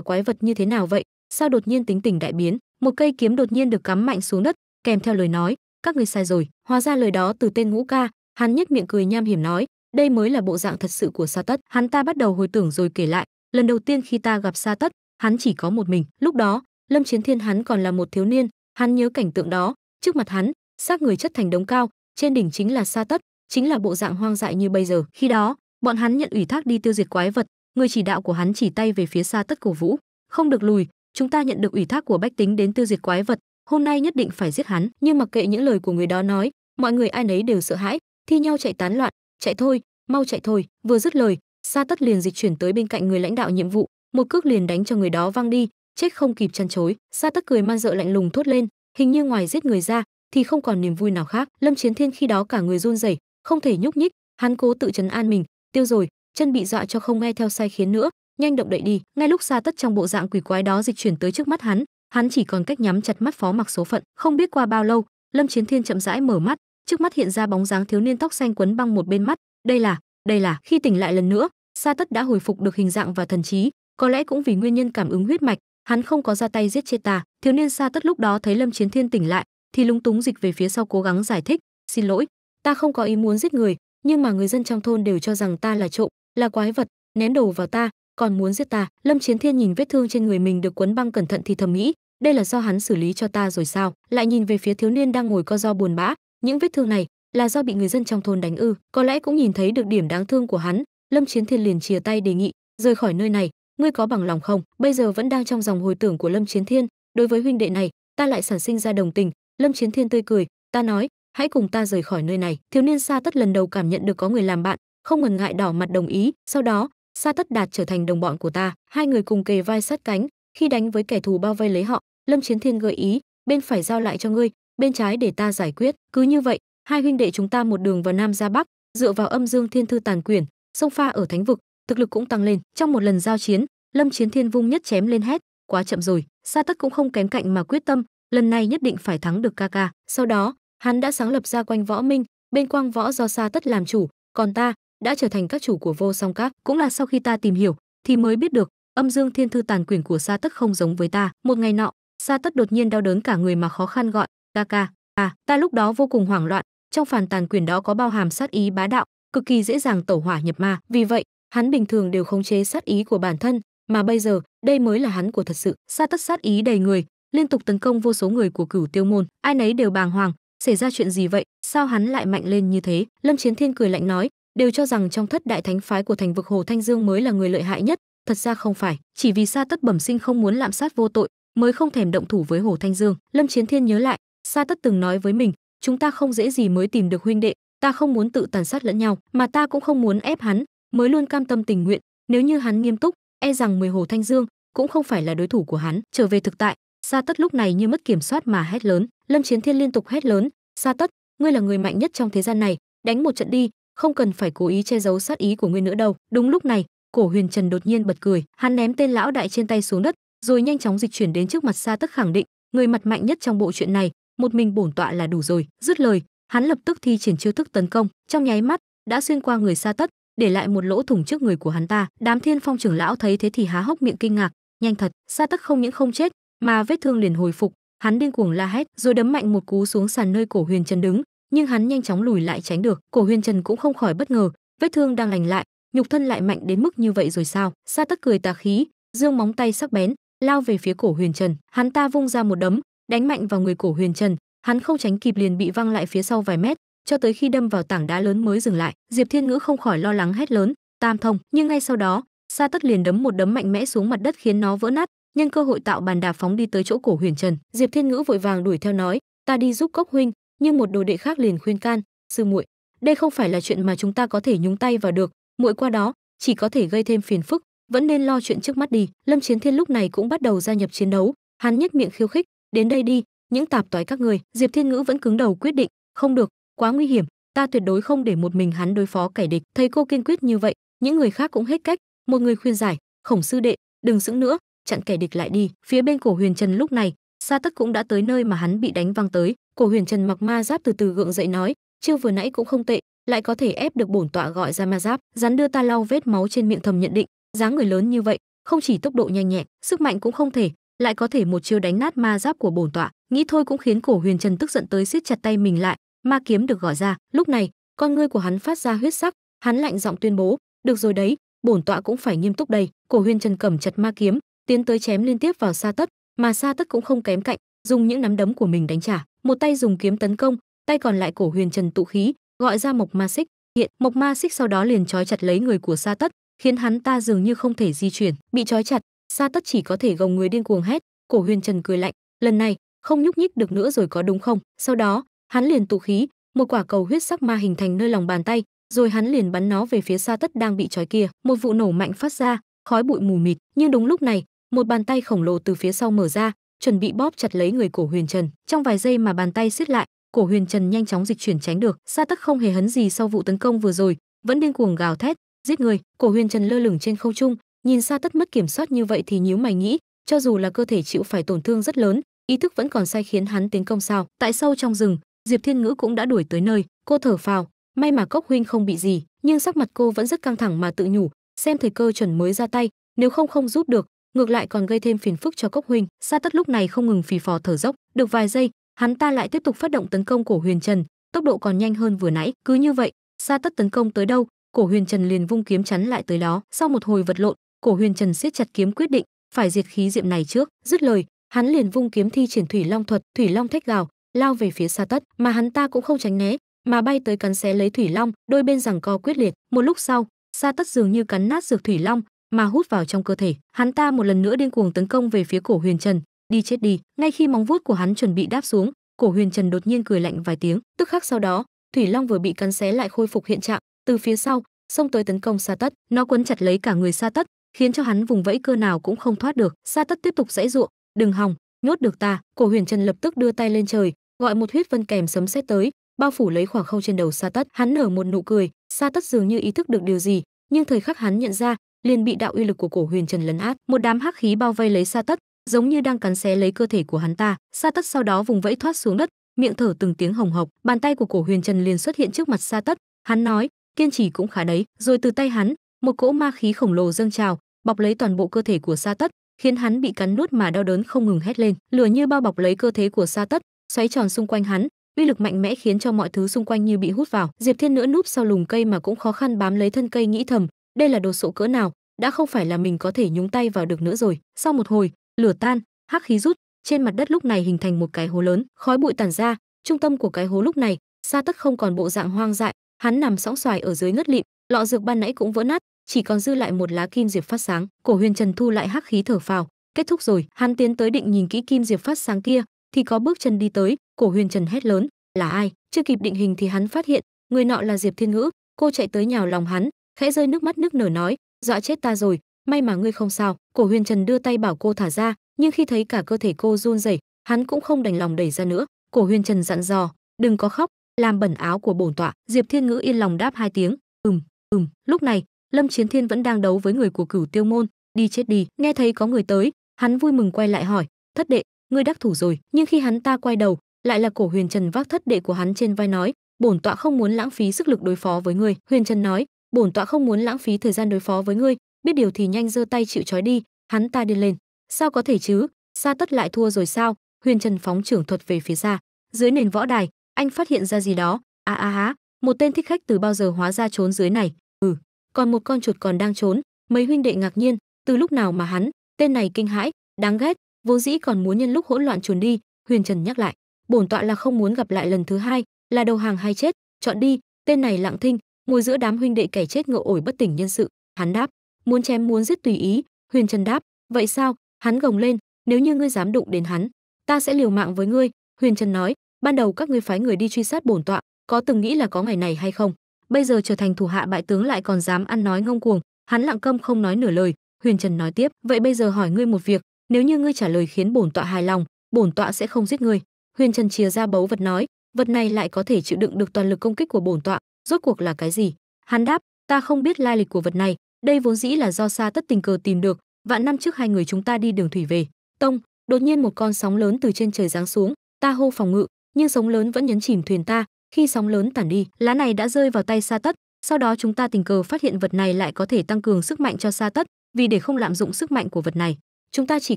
quái vật như thế nào vậy sao đột nhiên tính tình đại biến một cây kiếm đột nhiên được cắm mạnh xuống đất kèm theo lời nói các người sai rồi hóa ra lời đó từ tên ngũ ca hắn nhếch miệng cười nham hiểm nói đây mới là bộ dạng thật sự của sa tất hắn ta bắt đầu hồi tưởng rồi kể lại lần đầu tiên khi ta gặp sa tất hắn chỉ có một mình lúc đó lâm chiến thiên hắn còn là một thiếu niên hắn nhớ cảnh tượng đó trước mặt hắn xác người chất thành đống cao trên đỉnh chính là sa tất chính là bộ dạng hoang dại như bây giờ khi đó bọn hắn nhận ủy thác đi tiêu diệt quái vật người chỉ đạo của hắn chỉ tay về phía sa tất cổ vũ không được lùi chúng ta nhận được ủy thác của bách tính đến tiêu diệt quái vật hôm nay nhất định phải giết hắn nhưng mặc kệ những lời của người đó nói mọi người ai nấy đều sợ hãi thi nhau chạy tán loạn chạy thôi mau chạy thôi vừa dứt lời sa tất liền dịch chuyển tới bên cạnh người lãnh đạo nhiệm vụ một cước liền đánh cho người đó văng đi chết không kịp chăn chối sa tất cười man dợ lạnh lùng thốt lên hình như ngoài giết người ra thì không còn niềm vui nào khác lâm chiến thiên khi đó cả người run rẩy không thể nhúc nhích hắn cố tự chấn an mình tiêu rồi chân bị dọa cho không nghe theo sai khiến nữa nhanh động đậy đi ngay lúc xa tất trong bộ dạng quỷ quái đó dịch chuyển tới trước mắt hắn hắn chỉ còn cách nhắm chặt mắt phó mặc số phận không biết qua bao lâu lâm chiến thiên chậm rãi mở mắt trước mắt hiện ra bóng dáng thiếu niên tóc xanh quấn băng một bên mắt đây là đây là khi tỉnh lại lần nữa sa tất đã hồi phục được hình dạng và thần trí có lẽ cũng vì nguyên nhân cảm ứng huyết mạch hắn không có ra tay giết chê ta Thiếu niên xa Tất lúc đó thấy Lâm Chiến Thiên tỉnh lại, thì lúng túng dịch về phía sau cố gắng giải thích, "Xin lỗi, ta không có ý muốn giết người, nhưng mà người dân trong thôn đều cho rằng ta là trộm, là quái vật, ném đồ vào ta, còn muốn giết ta." Lâm Chiến Thiên nhìn vết thương trên người mình được quấn băng cẩn thận thì thầm nghĩ, "Đây là do hắn xử lý cho ta rồi sao?" Lại nhìn về phía thiếu niên đang ngồi co do buồn bã, những vết thương này là do bị người dân trong thôn đánh ư? Có lẽ cũng nhìn thấy được điểm đáng thương của hắn, Lâm Chiến Thiên liền chia tay đề nghị, "Rời khỏi nơi này, ngươi có bằng lòng không?" Bây giờ vẫn đang trong dòng hồi tưởng của Lâm Chiến Thiên, đối với huynh đệ này ta lại sản sinh ra đồng tình lâm chiến thiên tươi cười ta nói hãy cùng ta rời khỏi nơi này thiếu niên sa tất lần đầu cảm nhận được có người làm bạn không ngần ngại đỏ mặt đồng ý sau đó sa tất đạt trở thành đồng bọn của ta hai người cùng kề vai sát cánh khi đánh với kẻ thù bao vây lấy họ lâm chiến thiên gợi ý bên phải giao lại cho ngươi bên trái để ta giải quyết cứ như vậy hai huynh đệ chúng ta một đường vào nam ra bắc dựa vào âm dương thiên thư tàn quyển sông pha ở thánh vực thực lực cũng tăng lên trong một lần giao chiến lâm chiến thiên vung nhất chém lên hét quá chậm rồi sa Tắc cũng không kém cạnh mà quyết tâm lần này nhất định phải thắng được Kaka. sau đó hắn đã sáng lập ra quanh võ minh bên quang võ do sa tất làm chủ còn ta đã trở thành các chủ của vô song các cũng là sau khi ta tìm hiểu thì mới biết được âm dương thiên thư tàn quyển của sa tất không giống với ta một ngày nọ sa tất đột nhiên đau đớn cả người mà khó khăn gọi Kaka. à ta lúc đó vô cùng hoảng loạn trong phản tàn quyển đó có bao hàm sát ý bá đạo cực kỳ dễ dàng tẩu hỏa nhập ma vì vậy hắn bình thường đều khống chế sát ý của bản thân mà bây giờ đây mới là hắn của thật sự sa tất sát ý đầy người liên tục tấn công vô số người của cửu tiêu môn ai nấy đều bàng hoàng xảy ra chuyện gì vậy sao hắn lại mạnh lên như thế lâm chiến thiên cười lạnh nói đều cho rằng trong thất đại thánh phái của thành vực hồ thanh dương mới là người lợi hại nhất thật ra không phải chỉ vì sa tất bẩm sinh không muốn lạm sát vô tội mới không thèm động thủ với hồ thanh dương lâm chiến thiên nhớ lại sa tất từng nói với mình chúng ta không dễ gì mới tìm được huynh đệ ta không muốn tự tàn sát lẫn nhau mà ta cũng không muốn ép hắn mới luôn cam tâm tình nguyện nếu như hắn nghiêm túc e rằng mười hồ Thanh Dương cũng không phải là đối thủ của hắn. Trở về thực tại, Sa Tất lúc này như mất kiểm soát mà hét lớn, Lâm Chiến Thiên liên tục hét lớn, "Sa Tất, ngươi là người mạnh nhất trong thế gian này, đánh một trận đi, không cần phải cố ý che giấu sát ý của ngươi nữa đâu." Đúng lúc này, Cổ Huyền Trần đột nhiên bật cười, hắn ném tên lão đại trên tay xuống đất, rồi nhanh chóng dịch chuyển đến trước mặt Sa Tất khẳng định, người mặt mạnh nhất trong bộ chuyện này, một mình bổn tọa là đủ rồi. Dứt lời, hắn lập tức thi triển chiêu thức tấn công, trong nháy mắt đã xuyên qua người Sa Tất, để lại một lỗ thủng trước người của hắn ta đám thiên phong trưởng lão thấy thế thì há hốc miệng kinh ngạc nhanh thật sa tắc không những không chết mà vết thương liền hồi phục hắn điên cuồng la hét rồi đấm mạnh một cú xuống sàn nơi cổ huyền trần đứng nhưng hắn nhanh chóng lùi lại tránh được cổ huyền trần cũng không khỏi bất ngờ vết thương đang lành lại nhục thân lại mạnh đến mức như vậy rồi sao sa tắc cười tà khí dương móng tay sắc bén lao về phía cổ huyền trần hắn ta vung ra một đấm đánh mạnh vào người cổ huyền trần hắn không tránh kịp liền bị văng lại phía sau vài mét cho tới khi đâm vào tảng đá lớn mới dừng lại diệp thiên ngữ không khỏi lo lắng hét lớn tam thông nhưng ngay sau đó sa tất liền đấm một đấm mạnh mẽ xuống mặt đất khiến nó vỡ nát nhân cơ hội tạo bàn đạp phóng đi tới chỗ cổ huyền trần diệp thiên ngữ vội vàng đuổi theo nói ta đi giúp cốc huynh nhưng một đồ đệ khác liền khuyên can sư muội đây không phải là chuyện mà chúng ta có thể nhúng tay vào được muội qua đó chỉ có thể gây thêm phiền phức vẫn nên lo chuyện trước mắt đi lâm chiến thiên lúc này cũng bắt đầu gia nhập chiến đấu hắn nhếch miệng khiêu khích đến đây đi những tạp toái các người diệp thiên ngữ vẫn cứng đầu quyết định không được quá nguy hiểm ta tuyệt đối không để một mình hắn đối phó kẻ địch thấy cô kiên quyết như vậy những người khác cũng hết cách một người khuyên giải khổng sư đệ đừng sững nữa chặn kẻ địch lại đi phía bên cổ huyền trần lúc này sa tất cũng đã tới nơi mà hắn bị đánh văng tới cổ huyền trần mặc ma giáp từ từ gượng dậy nói chiêu vừa nãy cũng không tệ lại có thể ép được bổn tọa gọi ra ma giáp rắn đưa ta lau vết máu trên miệng thầm nhận định dáng người lớn như vậy không chỉ tốc độ nhanh nhẹn sức mạnh cũng không thể lại có thể một chiêu đánh nát ma giáp của bổn tọa nghĩ thôi cũng khiến cổ huyền trần tức giận tới siết chặt tay mình lại ma kiếm được gọi ra lúc này con ngươi của hắn phát ra huyết sắc hắn lạnh giọng tuyên bố được rồi đấy bổn tọa cũng phải nghiêm túc đây cổ huyên trần cầm chặt ma kiếm tiến tới chém liên tiếp vào sa tất mà sa tất cũng không kém cạnh dùng những nắm đấm của mình đánh trả một tay dùng kiếm tấn công tay còn lại cổ huyền trần tụ khí gọi ra mộc ma xích hiện mộc ma xích sau đó liền trói chặt lấy người của sa tất khiến hắn ta dường như không thể di chuyển bị trói chặt sa tất chỉ có thể gồng người điên cuồng hét cổ huyền trần cười lạnh lần này không nhúc nhích được nữa rồi có đúng không sau đó hắn liền tụ khí một quả cầu huyết sắc ma hình thành nơi lòng bàn tay rồi hắn liền bắn nó về phía xa tất đang bị trói kia một vụ nổ mạnh phát ra khói bụi mù mịt nhưng đúng lúc này một bàn tay khổng lồ từ phía sau mở ra chuẩn bị bóp chặt lấy người cổ huyền trần trong vài giây mà bàn tay xiết lại cổ huyền trần nhanh chóng dịch chuyển tránh được sa tắc không hề hấn gì sau vụ tấn công vừa rồi vẫn điên cuồng gào thét giết người cổ huyền trần lơ lửng trên không trung nhìn sa tất mất kiểm soát như vậy thì nhíu mày nghĩ cho dù là cơ thể chịu phải tổn thương rất lớn ý thức vẫn còn sai khiến hắn tiến công sao tại sâu trong rừng diệp thiên ngữ cũng đã đuổi tới nơi cô thở phào may mà cốc huynh không bị gì nhưng sắc mặt cô vẫn rất căng thẳng mà tự nhủ xem thời cơ chuẩn mới ra tay nếu không không giúp được ngược lại còn gây thêm phiền phức cho cốc huynh sa tất lúc này không ngừng phì phò thở dốc được vài giây hắn ta lại tiếp tục phát động tấn công cổ huyền trần tốc độ còn nhanh hơn vừa nãy cứ như vậy sa tất tấn công tới đâu cổ huyền trần liền vung kiếm chắn lại tới đó sau một hồi vật lộn cổ huyền trần siết chặt kiếm quyết định phải diệt khí diệm này trước dứt lời hắn liền vung kiếm thi triển thủy long thuật thủy long thách gào lao về phía xa tất mà hắn ta cũng không tránh né mà bay tới cắn xé lấy thủy long đôi bên rằng co quyết liệt một lúc sau xa tất dường như cắn nát dược thủy long mà hút vào trong cơ thể hắn ta một lần nữa điên cuồng tấn công về phía cổ huyền trần đi chết đi ngay khi móng vuốt của hắn chuẩn bị đáp xuống cổ huyền trần đột nhiên cười lạnh vài tiếng tức khắc sau đó thủy long vừa bị cắn xé lại khôi phục hiện trạng từ phía sau xông tới tấn công xa tất nó quấn chặt lấy cả người xa tất khiến cho hắn vùng vẫy cơ nào cũng không thoát được xa tất tiếp tục dãy ruộng đừng hòng nhốt được ta cổ huyền trần lập tức đưa tay lên trời gọi một huyết vân kèm sấm sét tới bao phủ lấy khoảng không trên đầu sa tất hắn nở một nụ cười sa tất dường như ý thức được điều gì nhưng thời khắc hắn nhận ra liền bị đạo uy lực của cổ huyền trần lấn át một đám hắc khí bao vây lấy sa tất giống như đang cắn xé lấy cơ thể của hắn ta sa tất sau đó vùng vẫy thoát xuống đất miệng thở từng tiếng hồng hộc bàn tay của cổ huyền trần liền xuất hiện trước mặt sa tất hắn nói kiên trì cũng khá đấy rồi từ tay hắn một cỗ ma khí khổng lồ dâng trào bọc lấy toàn bộ cơ thể của sa tất khiến hắn bị cắn nuốt mà đau đớn không ngừng hét lên lửa như bao bọc lấy cơ thể của sa tất xoáy tròn xung quanh hắn uy lực mạnh mẽ khiến cho mọi thứ xung quanh như bị hút vào diệp thiên nữa núp sau lùm cây mà cũng khó khăn bám lấy thân cây nghĩ thầm đây là đồ sộ cỡ nào đã không phải là mình có thể nhúng tay vào được nữa rồi sau một hồi lửa tan hắc khí rút trên mặt đất lúc này hình thành một cái hố lớn khói bụi tàn ra trung tâm của cái hố lúc này xa tất không còn bộ dạng hoang dại hắn nằm sóng xoài ở dưới ngất lịm lọ dược ban nãy cũng vỡ nát chỉ còn dư lại một lá kim diệp phát sáng cổ huyền trần thu lại hắc khí thở phào kết thúc rồi hắn tiến tới định nhìn kỹ kim diệp phát sáng kia thì có bước chân đi tới, Cổ Huyền Trần hét lớn, "Là ai?" Chưa kịp định hình thì hắn phát hiện, người nọ là Diệp Thiên Ngữ, cô chạy tới nhào lòng hắn, khẽ rơi nước mắt nước nở nói, "Dọa chết ta rồi, may mà ngươi không sao." Cổ Huyền Trần đưa tay bảo cô thả ra, nhưng khi thấy cả cơ thể cô run rẩy, hắn cũng không đành lòng đẩy ra nữa, Cổ Huyền Trần dặn dò, "Đừng có khóc, làm bẩn áo của bổn tọa." Diệp Thiên Ngữ yên lòng đáp hai tiếng, "Ừm, ừm." Lúc này, Lâm Chiến Thiên vẫn đang đấu với người của Cửu Tiêu môn, "Đi chết đi." Nghe thấy có người tới, hắn vui mừng quay lại hỏi, "Thất đệ, ngươi đắc thủ rồi nhưng khi hắn ta quay đầu lại là cổ huyền trần vác thất đệ của hắn trên vai nói bổn tọa không muốn lãng phí sức lực đối phó với ngươi huyền trần nói bổn tọa không muốn lãng phí thời gian đối phó với ngươi biết điều thì nhanh giơ tay chịu trói đi hắn ta đi lên sao có thể chứ xa tất lại thua rồi sao huyền trần phóng trưởng thuật về phía xa dưới nền võ đài anh phát hiện ra gì đó a à, a à, há một tên thích khách từ bao giờ hóa ra trốn dưới này ừ còn một con chuột còn đang trốn mấy huynh đệ ngạc nhiên từ lúc nào mà hắn tên này kinh hãi đáng ghét Vô dĩ còn muốn nhân lúc hỗn loạn chuồn đi huyền trần nhắc lại bổn tọa là không muốn gặp lại lần thứ hai là đầu hàng hay chết chọn đi tên này lặng thinh ngồi giữa đám huynh đệ kẻ chết ngựa ổi bất tỉnh nhân sự hắn đáp muốn chém muốn giết tùy ý huyền trần đáp vậy sao hắn gồng lên nếu như ngươi dám đụng đến hắn ta sẽ liều mạng với ngươi huyền trần nói ban đầu các ngươi phái người đi truy sát bổn tọa có từng nghĩ là có ngày này hay không bây giờ trở thành thủ hạ bại tướng lại còn dám ăn nói ngông cuồng hắn lặng câm không nói nửa lời huyền trần nói tiếp vậy bây giờ hỏi ngươi một việc nếu như ngươi trả lời khiến bổn tọa hài lòng bổn tọa sẽ không giết ngươi huyền trần chia ra bấu vật nói vật này lại có thể chịu đựng được toàn lực công kích của bổn tọa rốt cuộc là cái gì hắn đáp ta không biết lai lịch của vật này đây vốn dĩ là do xa tất tình cờ tìm được vạn năm trước hai người chúng ta đi đường thủy về tông đột nhiên một con sóng lớn từ trên trời giáng xuống ta hô phòng ngự nhưng sóng lớn vẫn nhấn chìm thuyền ta khi sóng lớn tản đi lá này đã rơi vào tay xa tất sau đó chúng ta tình cờ phát hiện vật này lại có thể tăng cường sức mạnh cho xa tất vì để không lạm dụng sức mạnh của vật này chúng ta chỉ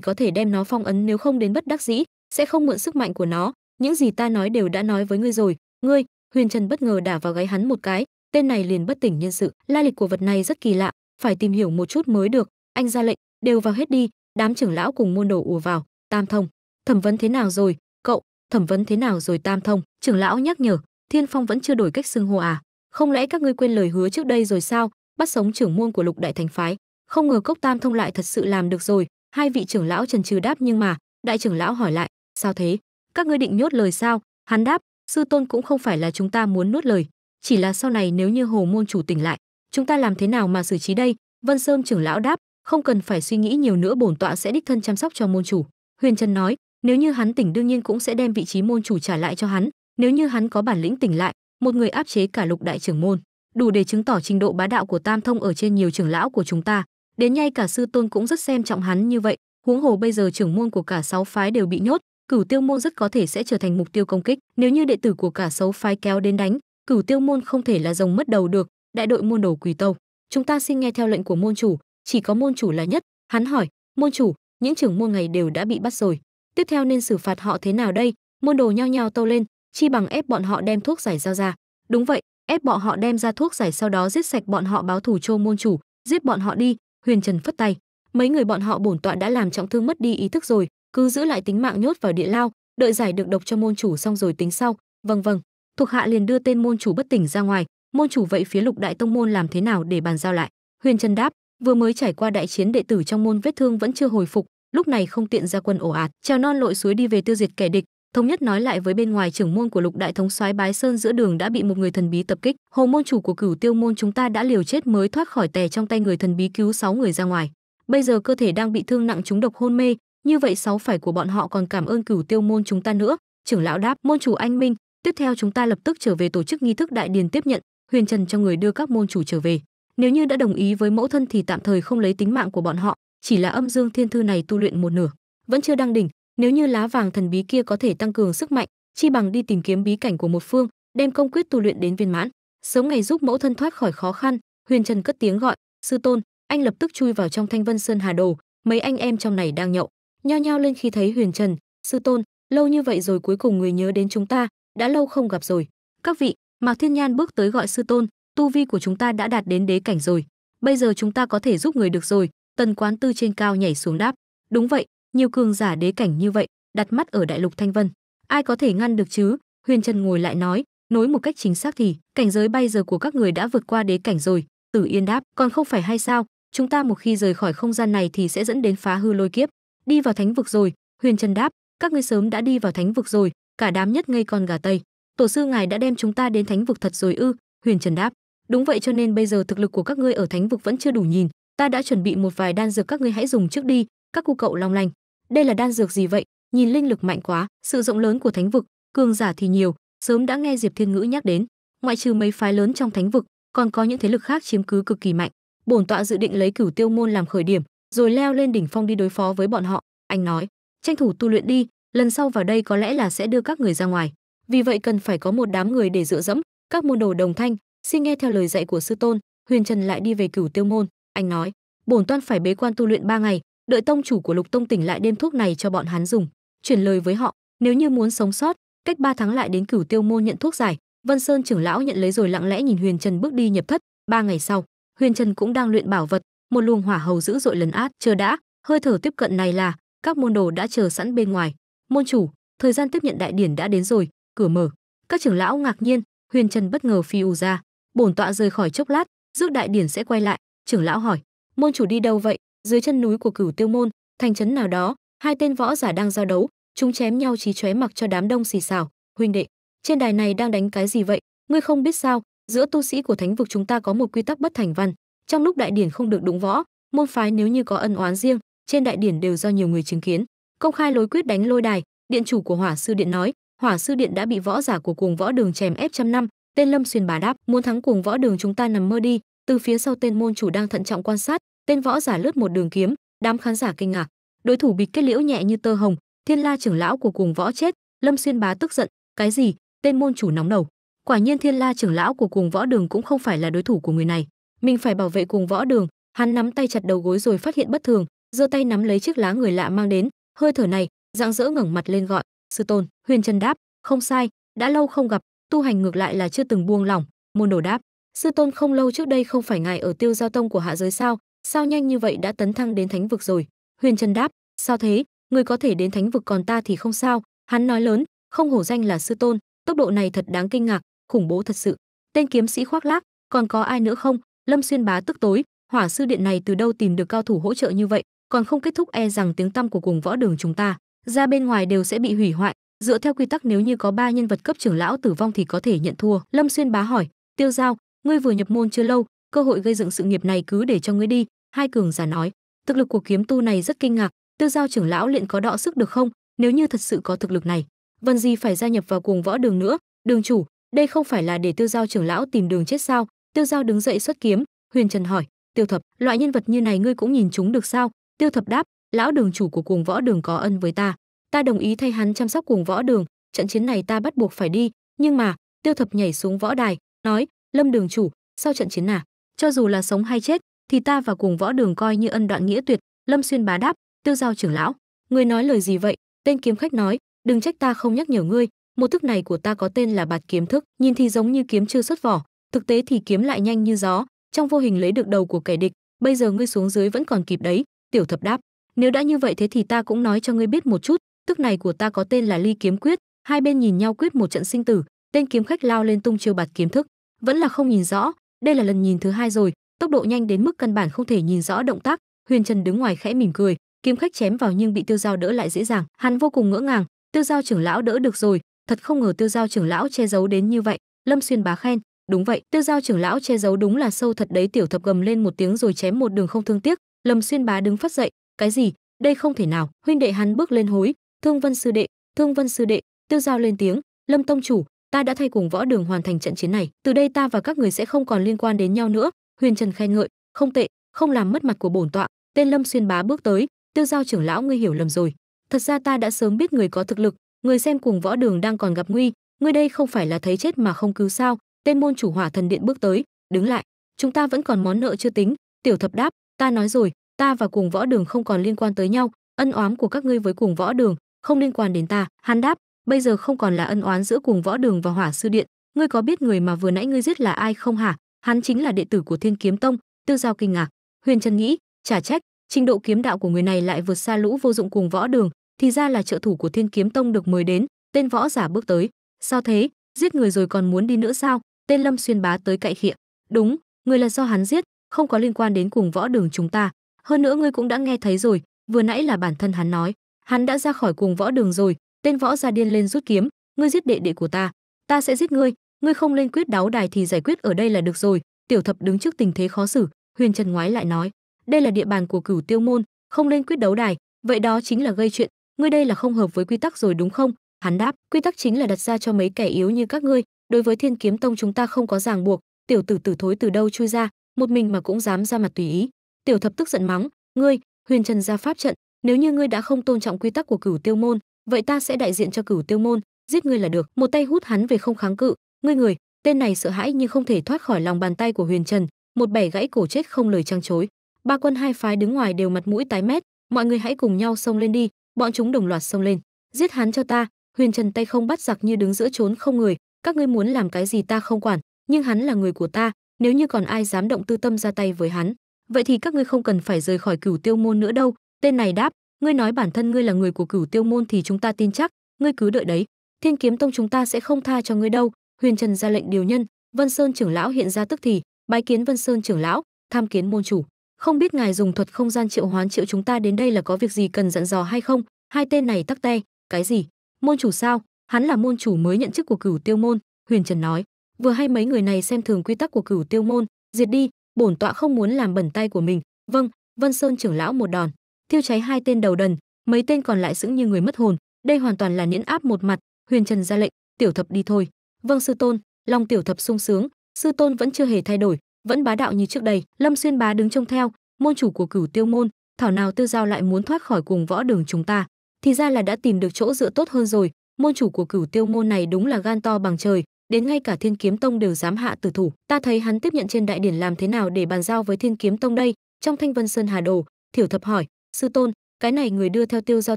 có thể đem nó phong ấn nếu không đến bất đắc dĩ sẽ không mượn sức mạnh của nó những gì ta nói đều đã nói với ngươi rồi ngươi huyền trần bất ngờ đả vào gáy hắn một cái tên này liền bất tỉnh nhân sự la lịch của vật này rất kỳ lạ phải tìm hiểu một chút mới được anh ra lệnh đều vào hết đi đám trưởng lão cùng môn đồ ùa vào tam thông thẩm vấn thế nào rồi cậu thẩm vấn thế nào rồi tam thông trưởng lão nhắc nhở thiên phong vẫn chưa đổi cách xưng hô à không lẽ các ngươi quên lời hứa trước đây rồi sao bắt sống trưởng môn của lục đại thành phái không ngờ cốc tam thông lại thật sự làm được rồi hai vị trưởng lão trần trừ đáp nhưng mà đại trưởng lão hỏi lại sao thế các ngươi định nhốt lời sao hắn đáp sư tôn cũng không phải là chúng ta muốn nuốt lời chỉ là sau này nếu như hồ môn chủ tỉnh lại chúng ta làm thế nào mà xử trí đây vân sơn trưởng lão đáp không cần phải suy nghĩ nhiều nữa bổn tọa sẽ đích thân chăm sóc cho môn chủ huyền trần nói nếu như hắn tỉnh đương nhiên cũng sẽ đem vị trí môn chủ trả lại cho hắn nếu như hắn có bản lĩnh tỉnh lại một người áp chế cả lục đại trưởng môn đủ để chứng tỏ trình độ bá đạo của tam thông ở trên nhiều trưởng lão của chúng ta đến ngay cả sư tôn cũng rất xem trọng hắn như vậy huống hồ bây giờ trưởng môn của cả sáu phái đều bị nhốt cửu tiêu môn rất có thể sẽ trở thành mục tiêu công kích nếu như đệ tử của cả sáu phái kéo đến đánh cửu tiêu môn không thể là rồng mất đầu được đại đội môn đồ quỳ tâu, chúng ta xin nghe theo lệnh của môn chủ chỉ có môn chủ là nhất hắn hỏi môn chủ những trưởng môn ngày đều đã bị bắt rồi tiếp theo nên xử phạt họ thế nào đây môn đồ nhao nhao tâu lên chi bằng ép bọn họ đem thuốc giải giao ra đúng vậy ép bọn họ đem ra thuốc giải sau đó giết sạch bọn họ báo thù cho môn chủ giết bọn họ đi huyền trần phất tay mấy người bọn họ bổn tọa đã làm trọng thương mất đi ý thức rồi cứ giữ lại tính mạng nhốt vào địa lao đợi giải được độc cho môn chủ xong rồi tính sau vâng vâng thuộc hạ liền đưa tên môn chủ bất tỉnh ra ngoài môn chủ vậy phía lục đại tông môn làm thế nào để bàn giao lại huyền trần đáp vừa mới trải qua đại chiến đệ tử trong môn vết thương vẫn chưa hồi phục lúc này không tiện ra quân ổ ạt trèo non lội suối đi về tiêu diệt kẻ địch thống nhất nói lại với bên ngoài trưởng môn của lục đại thống soái bái sơn giữa đường đã bị một người thần bí tập kích hồ môn chủ của cửu tiêu môn chúng ta đã liều chết mới thoát khỏi tè trong tay người thần bí cứu sáu người ra ngoài bây giờ cơ thể đang bị thương nặng chúng độc hôn mê như vậy sáu phải của bọn họ còn cảm ơn cửu tiêu môn chúng ta nữa trưởng lão đáp môn chủ anh minh tiếp theo chúng ta lập tức trở về tổ chức nghi thức đại điền tiếp nhận huyền trần cho người đưa các môn chủ trở về nếu như đã đồng ý với mẫu thân thì tạm thời không lấy tính mạng của bọn họ chỉ là âm dương thiên thư này tu luyện một nửa vẫn chưa đăng đỉnh nếu như lá vàng thần bí kia có thể tăng cường sức mạnh, chi bằng đi tìm kiếm bí cảnh của một phương, đem công quyết tu luyện đến viên mãn, sớm ngày giúp mẫu thân thoát khỏi khó khăn. Huyền Trần cất tiếng gọi, "Sư tôn!" Anh lập tức chui vào trong Thanh Vân Sơn Hà Đồ, mấy anh em trong này đang nhậu, nho nhao lên khi thấy Huyền Trần, "Sư tôn, lâu như vậy rồi cuối cùng người nhớ đến chúng ta, đã lâu không gặp rồi." Các vị, Mạc Thiên Nhan bước tới gọi sư tôn, tu vi của chúng ta đã đạt đến đế cảnh rồi, bây giờ chúng ta có thể giúp người được rồi." Tần Quán Tư trên cao nhảy xuống đáp, "Đúng vậy, nhiều cường giả đế cảnh như vậy đặt mắt ở đại lục thanh vân ai có thể ngăn được chứ huyền trần ngồi lại nói nối một cách chính xác thì cảnh giới bây giờ của các người đã vượt qua đế cảnh rồi tử yên đáp còn không phải hay sao chúng ta một khi rời khỏi không gian này thì sẽ dẫn đến phá hư lôi kiếp đi vào thánh vực rồi huyền trần đáp các ngươi sớm đã đi vào thánh vực rồi cả đám nhất ngây con gà tây tổ sư ngài đã đem chúng ta đến thánh vực thật rồi ư huyền trần đáp đúng vậy cho nên bây giờ thực lực của các ngươi ở thánh vực vẫn chưa đủ nhìn ta đã chuẩn bị một vài đan dược các ngươi hãy dùng trước đi các cu cậu long lành đây là đan dược gì vậy nhìn linh lực mạnh quá sự rộng lớn của thánh vực cường giả thì nhiều sớm đã nghe diệp thiên ngữ nhắc đến ngoại trừ mấy phái lớn trong thánh vực còn có những thế lực khác chiếm cứ cực kỳ mạnh bổn tọa dự định lấy cửu tiêu môn làm khởi điểm rồi leo lên đỉnh phong đi đối phó với bọn họ anh nói tranh thủ tu luyện đi lần sau vào đây có lẽ là sẽ đưa các người ra ngoài vì vậy cần phải có một đám người để dựa dẫm các môn đồ đồng thanh xin nghe theo lời dạy của sư tôn huyền trần lại đi về cửu tiêu môn anh nói bổn toan phải bế quan tu luyện ba ngày đợi tông chủ của Lục Tông tỉnh lại đem thuốc này cho bọn hắn dùng, chuyển lời với họ, nếu như muốn sống sót, cách 3 tháng lại đến Cửu Tiêu môn nhận thuốc giải. Vân Sơn trưởng lão nhận lấy rồi lặng lẽ nhìn Huyền Trần bước đi nhập thất, Ba ngày sau, Huyền Trần cũng đang luyện bảo vật, một luồng hỏa hầu dữ dội lấn át, chờ đã, hơi thở tiếp cận này là các môn đồ đã chờ sẵn bên ngoài. Môn chủ, thời gian tiếp nhận đại điển đã đến rồi, cửa mở. Các trưởng lão ngạc nhiên, Huyền Trần bất ngờ phi phiêu ra, bổn tọa rời khỏi chốc lát, rước đại điển sẽ quay lại, trưởng lão hỏi, môn chủ đi đâu vậy? dưới chân núi của cửu tiêu môn thành trấn nào đó hai tên võ giả đang giao đấu chúng chém nhau trí chóe mặc cho đám đông xì xào huynh đệ trên đài này đang đánh cái gì vậy ngươi không biết sao giữa tu sĩ của thánh vực chúng ta có một quy tắc bất thành văn trong lúc đại điển không được đụng võ môn phái nếu như có ân oán riêng trên đại điển đều do nhiều người chứng kiến công khai lối quyết đánh lôi đài điện chủ của hỏa sư điện nói hỏa sư điện đã bị võ giả của cuồng võ đường chèm ép trăm năm tên lâm xuyên bà đáp muốn thắng cuồng võ đường chúng ta nằm mơ đi từ phía sau tên môn chủ đang thận trọng quan sát tên võ giả lướt một đường kiếm đám khán giả kinh ngạc đối thủ bịt kết liễu nhẹ như tơ hồng thiên la trưởng lão của cuồng võ chết lâm xuyên bá tức giận cái gì tên môn chủ nóng đầu quả nhiên thiên la trưởng lão của cuồng võ đường cũng không phải là đối thủ của người này mình phải bảo vệ cuồng võ đường hắn nắm tay chặt đầu gối rồi phát hiện bất thường giơ tay nắm lấy chiếc lá người lạ mang đến hơi thở này dạng dỡ ngẩng mặt lên gọi sư tôn huyền trần đáp không sai đã lâu không gặp tu hành ngược lại là chưa từng buông lỏng môn đồ đáp sư tôn không lâu trước đây không phải ngài ở tiêu giao tông của hạ giới sao sao nhanh như vậy đã tấn thăng đến thánh vực rồi huyền trần đáp sao thế người có thể đến thánh vực còn ta thì không sao hắn nói lớn không hổ danh là sư tôn tốc độ này thật đáng kinh ngạc khủng bố thật sự tên kiếm sĩ khoác lác còn có ai nữa không lâm xuyên bá tức tối hỏa sư điện này từ đâu tìm được cao thủ hỗ trợ như vậy còn không kết thúc e rằng tiếng tăm của cùng võ đường chúng ta ra bên ngoài đều sẽ bị hủy hoại dựa theo quy tắc nếu như có ba nhân vật cấp trưởng lão tử vong thì có thể nhận thua lâm xuyên bá hỏi tiêu giao ngươi vừa nhập môn chưa lâu cơ hội gây dựng sự nghiệp này cứ để cho ngươi đi hai cường giả nói thực lực của kiếm tu này rất kinh ngạc tiêu giao trưởng lão luyện có đọ sức được không nếu như thật sự có thực lực này vần gì phải gia nhập vào cuồng võ đường nữa đường chủ đây không phải là để tiêu giao trưởng lão tìm đường chết sao tiêu giao đứng dậy xuất kiếm huyền trần hỏi tiêu thập loại nhân vật như này ngươi cũng nhìn chúng được sao tiêu thập đáp lão đường chủ của cuồng võ đường có ân với ta ta đồng ý thay hắn chăm sóc cuồng võ đường trận chiến này ta bắt buộc phải đi nhưng mà tiêu thập nhảy xuống võ đài nói lâm đường chủ sau trận chiến nào cho dù là sống hay chết thì ta và cùng võ đường coi như ân đoạn nghĩa tuyệt lâm xuyên bá đáp tiêu giao trưởng lão người nói lời gì vậy tên kiếm khách nói đừng trách ta không nhắc nhở ngươi một thức này của ta có tên là bạt kiếm thức nhìn thì giống như kiếm chưa xuất vỏ thực tế thì kiếm lại nhanh như gió trong vô hình lấy được đầu của kẻ địch bây giờ ngươi xuống dưới vẫn còn kịp đấy tiểu thập đáp nếu đã như vậy thế thì ta cũng nói cho ngươi biết một chút thức này của ta có tên là ly kiếm quyết hai bên nhìn nhau quyết một trận sinh tử tên kiếm khách lao lên tung chiêu bạt kiếm thức vẫn là không nhìn rõ đây là lần nhìn thứ hai rồi tốc độ nhanh đến mức căn bản không thể nhìn rõ động tác huyền trần đứng ngoài khẽ mỉm cười kiếm khách chém vào nhưng bị tiêu dao đỡ lại dễ dàng hắn vô cùng ngỡ ngàng tiêu dao trưởng lão đỡ được rồi thật không ngờ tiêu dao trưởng lão che giấu đến như vậy lâm xuyên bá khen đúng vậy tiêu dao trưởng lão che giấu đúng là sâu thật đấy tiểu thập gầm lên một tiếng rồi chém một đường không thương tiếc lâm xuyên bá đứng phát dậy cái gì đây không thể nào huynh đệ hắn bước lên hối thương vân sư đệ thương vân sư đệ tiêu dao lên tiếng lâm tông chủ ta đã thay cùng võ đường hoàn thành trận chiến này từ đây ta và các người sẽ không còn liên quan đến nhau nữa huyền trần khen ngợi không tệ không làm mất mặt của bổn tọa tên lâm xuyên bá bước tới tiêu giao trưởng lão ngươi hiểu lầm rồi thật ra ta đã sớm biết người có thực lực người xem cùng võ đường đang còn gặp nguy ngươi đây không phải là thấy chết mà không cứu sao tên môn chủ hỏa thần điện bước tới đứng lại chúng ta vẫn còn món nợ chưa tính tiểu thập đáp ta nói rồi ta và cùng võ đường không còn liên quan tới nhau ân oán của các ngươi với cùng võ đường không liên quan đến ta hắn đáp bây giờ không còn là ân oán giữa cùng võ đường và hỏa sư điện ngươi có biết người mà vừa nãy ngươi giết là ai không hả hắn chính là đệ tử của Thiên Kiếm Tông, Tiêu Giao kinh ngạc, à? Huyền trần nghĩ, trả trách, trình độ kiếm đạo của người này lại vượt xa lũ vô dụng cùng võ đường, thì ra là trợ thủ của Thiên Kiếm Tông được mời đến, tên võ giả bước tới, sao thế, giết người rồi còn muốn đi nữa sao? Tên Lâm Xuyên bá tới cậy khịa, đúng, người là do hắn giết, không có liên quan đến cùng võ đường chúng ta, hơn nữa ngươi cũng đã nghe thấy rồi, vừa nãy là bản thân hắn nói, hắn đã ra khỏi cùng võ đường rồi, tên võ gia điên lên rút kiếm, ngươi giết đệ đệ của ta, ta sẽ giết ngươi, ngươi không lên quyết đáo đài thì giải quyết ở đây là được rồi tiểu thập đứng trước tình thế khó xử huyền trần ngoái lại nói đây là địa bàn của cửu tiêu môn không lên quyết đấu đài vậy đó chính là gây chuyện ngươi đây là không hợp với quy tắc rồi đúng không hắn đáp quy tắc chính là đặt ra cho mấy kẻ yếu như các ngươi đối với thiên kiếm tông chúng ta không có ràng buộc tiểu tử tử thối từ đâu chui ra một mình mà cũng dám ra mặt tùy ý tiểu thập tức giận mắng ngươi huyền trần ra pháp trận nếu như ngươi đã không tôn trọng quy tắc của cửu tiêu môn vậy ta sẽ đại diện cho cửu tiêu môn giết ngươi là được một tay hút hắn về không kháng cự ngươi người tên này sợ hãi nhưng không thể thoát khỏi lòng bàn tay của huyền trần một bẻ gãy cổ chết không lời trăng chối ba quân hai phái đứng ngoài đều mặt mũi tái mét mọi người hãy cùng nhau xông lên đi bọn chúng đồng loạt xông lên giết hắn cho ta huyền trần tay không bắt giặc như đứng giữa trốn không người các ngươi muốn làm cái gì ta không quản nhưng hắn là người của ta nếu như còn ai dám động tư tâm ra tay với hắn vậy thì các ngươi không cần phải rời khỏi cửu tiêu môn nữa đâu tên này đáp ngươi nói bản thân ngươi là người của cửu tiêu môn thì chúng ta tin chắc ngươi cứ đợi đấy thiên kiếm tông chúng ta sẽ không tha cho ngươi đâu huyền trần ra lệnh điều nhân vân sơn trưởng lão hiện ra tức thì bái kiến vân sơn trưởng lão tham kiến môn chủ không biết ngài dùng thuật không gian triệu hoán triệu chúng ta đến đây là có việc gì cần dặn dò hay không hai tên này tắc te cái gì môn chủ sao hắn là môn chủ mới nhận chức của cửu tiêu môn huyền trần nói vừa hay mấy người này xem thường quy tắc của cửu tiêu môn diệt đi bổn tọa không muốn làm bẩn tay của mình vâng vân sơn trưởng lão một đòn thiêu cháy hai tên đầu đần mấy tên còn lại sững như người mất hồn đây hoàn toàn là nhẫn áp một mặt huyền trần ra lệnh tiểu thập đi thôi vâng sư tôn long tiểu thập sung sướng sư tôn vẫn chưa hề thay đổi vẫn bá đạo như trước đây lâm xuyên bá đứng trông theo môn chủ của cửu tiêu môn thảo nào tiêu giao lại muốn thoát khỏi cùng võ đường chúng ta thì ra là đã tìm được chỗ dựa tốt hơn rồi môn chủ của cửu tiêu môn này đúng là gan to bằng trời đến ngay cả thiên kiếm tông đều dám hạ tử thủ ta thấy hắn tiếp nhận trên đại điển làm thế nào để bàn giao với thiên kiếm tông đây trong thanh vân sơn hà đồ thiểu thập hỏi sư tôn cái này người đưa theo tiêu giao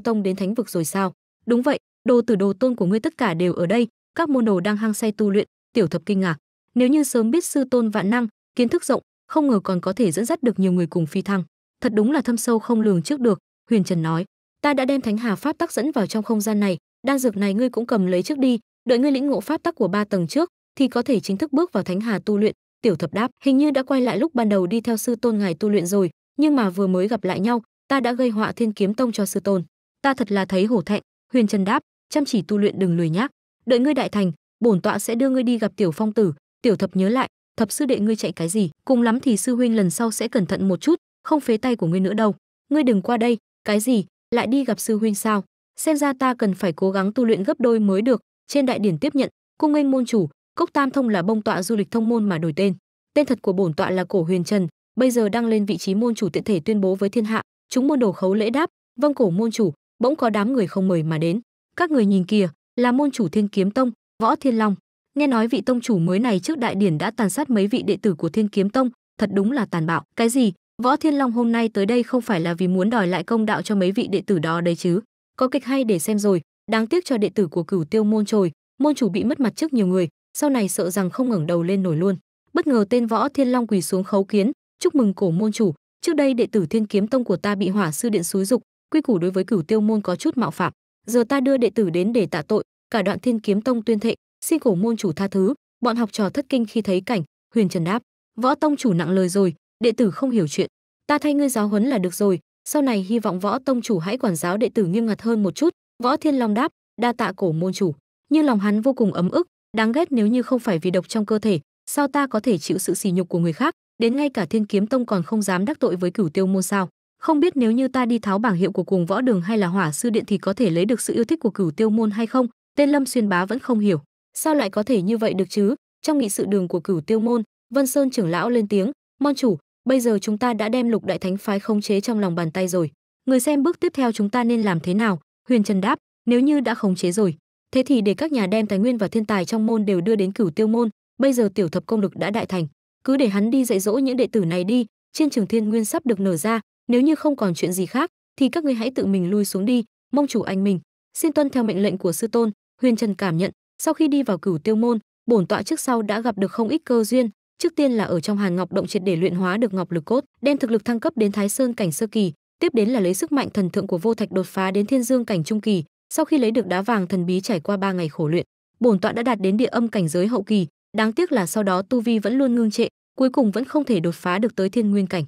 tông đến thánh vực rồi sao đúng vậy đồ tử đồ tôn của ngươi tất cả đều ở đây các môn đồ đang hăng say tu luyện, tiểu thập kinh ngạc. À. Nếu như sớm biết sư tôn vạn năng, kiến thức rộng, không ngờ còn có thể dẫn dắt được nhiều người cùng phi thăng. Thật đúng là thâm sâu không lường trước được, Huyền Trần nói. Ta đã đem Thánh Hà pháp tắc dẫn vào trong không gian này, đan dược này ngươi cũng cầm lấy trước đi, đợi ngươi lĩnh ngộ pháp tắc của ba tầng trước thì có thể chính thức bước vào Thánh Hà tu luyện. Tiểu Thập đáp, hình như đã quay lại lúc ban đầu đi theo sư tôn ngài tu luyện rồi, nhưng mà vừa mới gặp lại nhau, ta đã gây họa Thiên Kiếm Tông cho sư tôn. Ta thật là thấy hổ thẹn, Huyền Trần đáp, chăm chỉ tu luyện đừng lười nhác đợi ngươi đại thành bổn tọa sẽ đưa ngươi đi gặp tiểu phong tử tiểu thập nhớ lại thập sư đệ ngươi chạy cái gì cùng lắm thì sư huynh lần sau sẽ cẩn thận một chút không phế tay của ngươi nữa đâu ngươi đừng qua đây cái gì lại đi gặp sư huynh sao xem ra ta cần phải cố gắng tu luyện gấp đôi mới được trên đại điển tiếp nhận cung nghênh môn chủ cốc tam thông là bông tọa du lịch thông môn mà đổi tên tên thật của bổn tọa là cổ huyền trần bây giờ đang lên vị trí môn chủ tiện thể tuyên bố với thiên hạ chúng môn đồ khấu lễ đáp vâng cổ môn chủ bỗng có đám người không mời mà đến các người nhìn kìa là môn chủ Thiên Kiếm Tông, Võ Thiên Long. Nghe nói vị tông chủ mới này trước đại điển đã tàn sát mấy vị đệ tử của Thiên Kiếm Tông, thật đúng là tàn bạo. Cái gì? Võ Thiên Long hôm nay tới đây không phải là vì muốn đòi lại công đạo cho mấy vị đệ tử đó đấy chứ? Có kịch hay để xem rồi, đáng tiếc cho đệ tử của Cửu Tiêu môn trồi, môn chủ bị mất mặt trước nhiều người, sau này sợ rằng không ngẩng đầu lên nổi luôn. Bất ngờ tên Võ Thiên Long quỳ xuống khấu kiến, chúc mừng cổ môn chủ, trước đây đệ tử Thiên Kiếm Tông của ta bị Hỏa sư điện xúi dục, quy củ đối với Cửu Tiêu môn có chút mạo phạm, giờ ta đưa đệ tử đến để tạ tội cả đoạn thiên kiếm tông tuyên thệ xin cổ môn chủ tha thứ bọn học trò thất kinh khi thấy cảnh huyền trần đáp võ tông chủ nặng lời rồi đệ tử không hiểu chuyện ta thay ngươi giáo huấn là được rồi sau này hy vọng võ tông chủ hãy quản giáo đệ tử nghiêm ngặt hơn một chút võ thiên long đáp đa tạ cổ môn chủ nhưng lòng hắn vô cùng ấm ức đáng ghét nếu như không phải vì độc trong cơ thể sao ta có thể chịu sự sỉ nhục của người khác đến ngay cả thiên kiếm tông còn không dám đắc tội với cửu tiêu môn sao không biết nếu như ta đi tháo bảng hiệu của cùng võ đường hay là hỏa sư điện thì có thể lấy được sự yêu thích của cửu tiêu môn hay không tên lâm xuyên bá vẫn không hiểu sao lại có thể như vậy được chứ trong nghị sự đường của cửu tiêu môn vân sơn trưởng lão lên tiếng môn chủ bây giờ chúng ta đã đem lục đại thánh phái khống chế trong lòng bàn tay rồi người xem bước tiếp theo chúng ta nên làm thế nào huyền trần đáp nếu như đã khống chế rồi thế thì để các nhà đem tài nguyên và thiên tài trong môn đều đưa đến cửu tiêu môn bây giờ tiểu thập công lực đã đại thành cứ để hắn đi dạy dỗ những đệ tử này đi trên trường thiên nguyên sắp được nở ra nếu như không còn chuyện gì khác thì các ngươi hãy tự mình lui xuống đi mong chủ anh mình xin tuân theo mệnh lệnh của sư tôn huyền trần cảm nhận sau khi đi vào cửu tiêu môn bổn tọa trước sau đã gặp được không ít cơ duyên trước tiên là ở trong hàn ngọc động triệt để luyện hóa được ngọc lực cốt đem thực lực thăng cấp đến thái sơn cảnh sơ kỳ tiếp đến là lấy sức mạnh thần thượng của vô thạch đột phá đến thiên dương cảnh trung kỳ sau khi lấy được đá vàng thần bí trải qua ba ngày khổ luyện bổn tọa đã đạt đến địa âm cảnh giới hậu kỳ đáng tiếc là sau đó tu vi vẫn luôn ngưng trệ cuối cùng vẫn không thể đột phá được tới thiên nguyên cảnh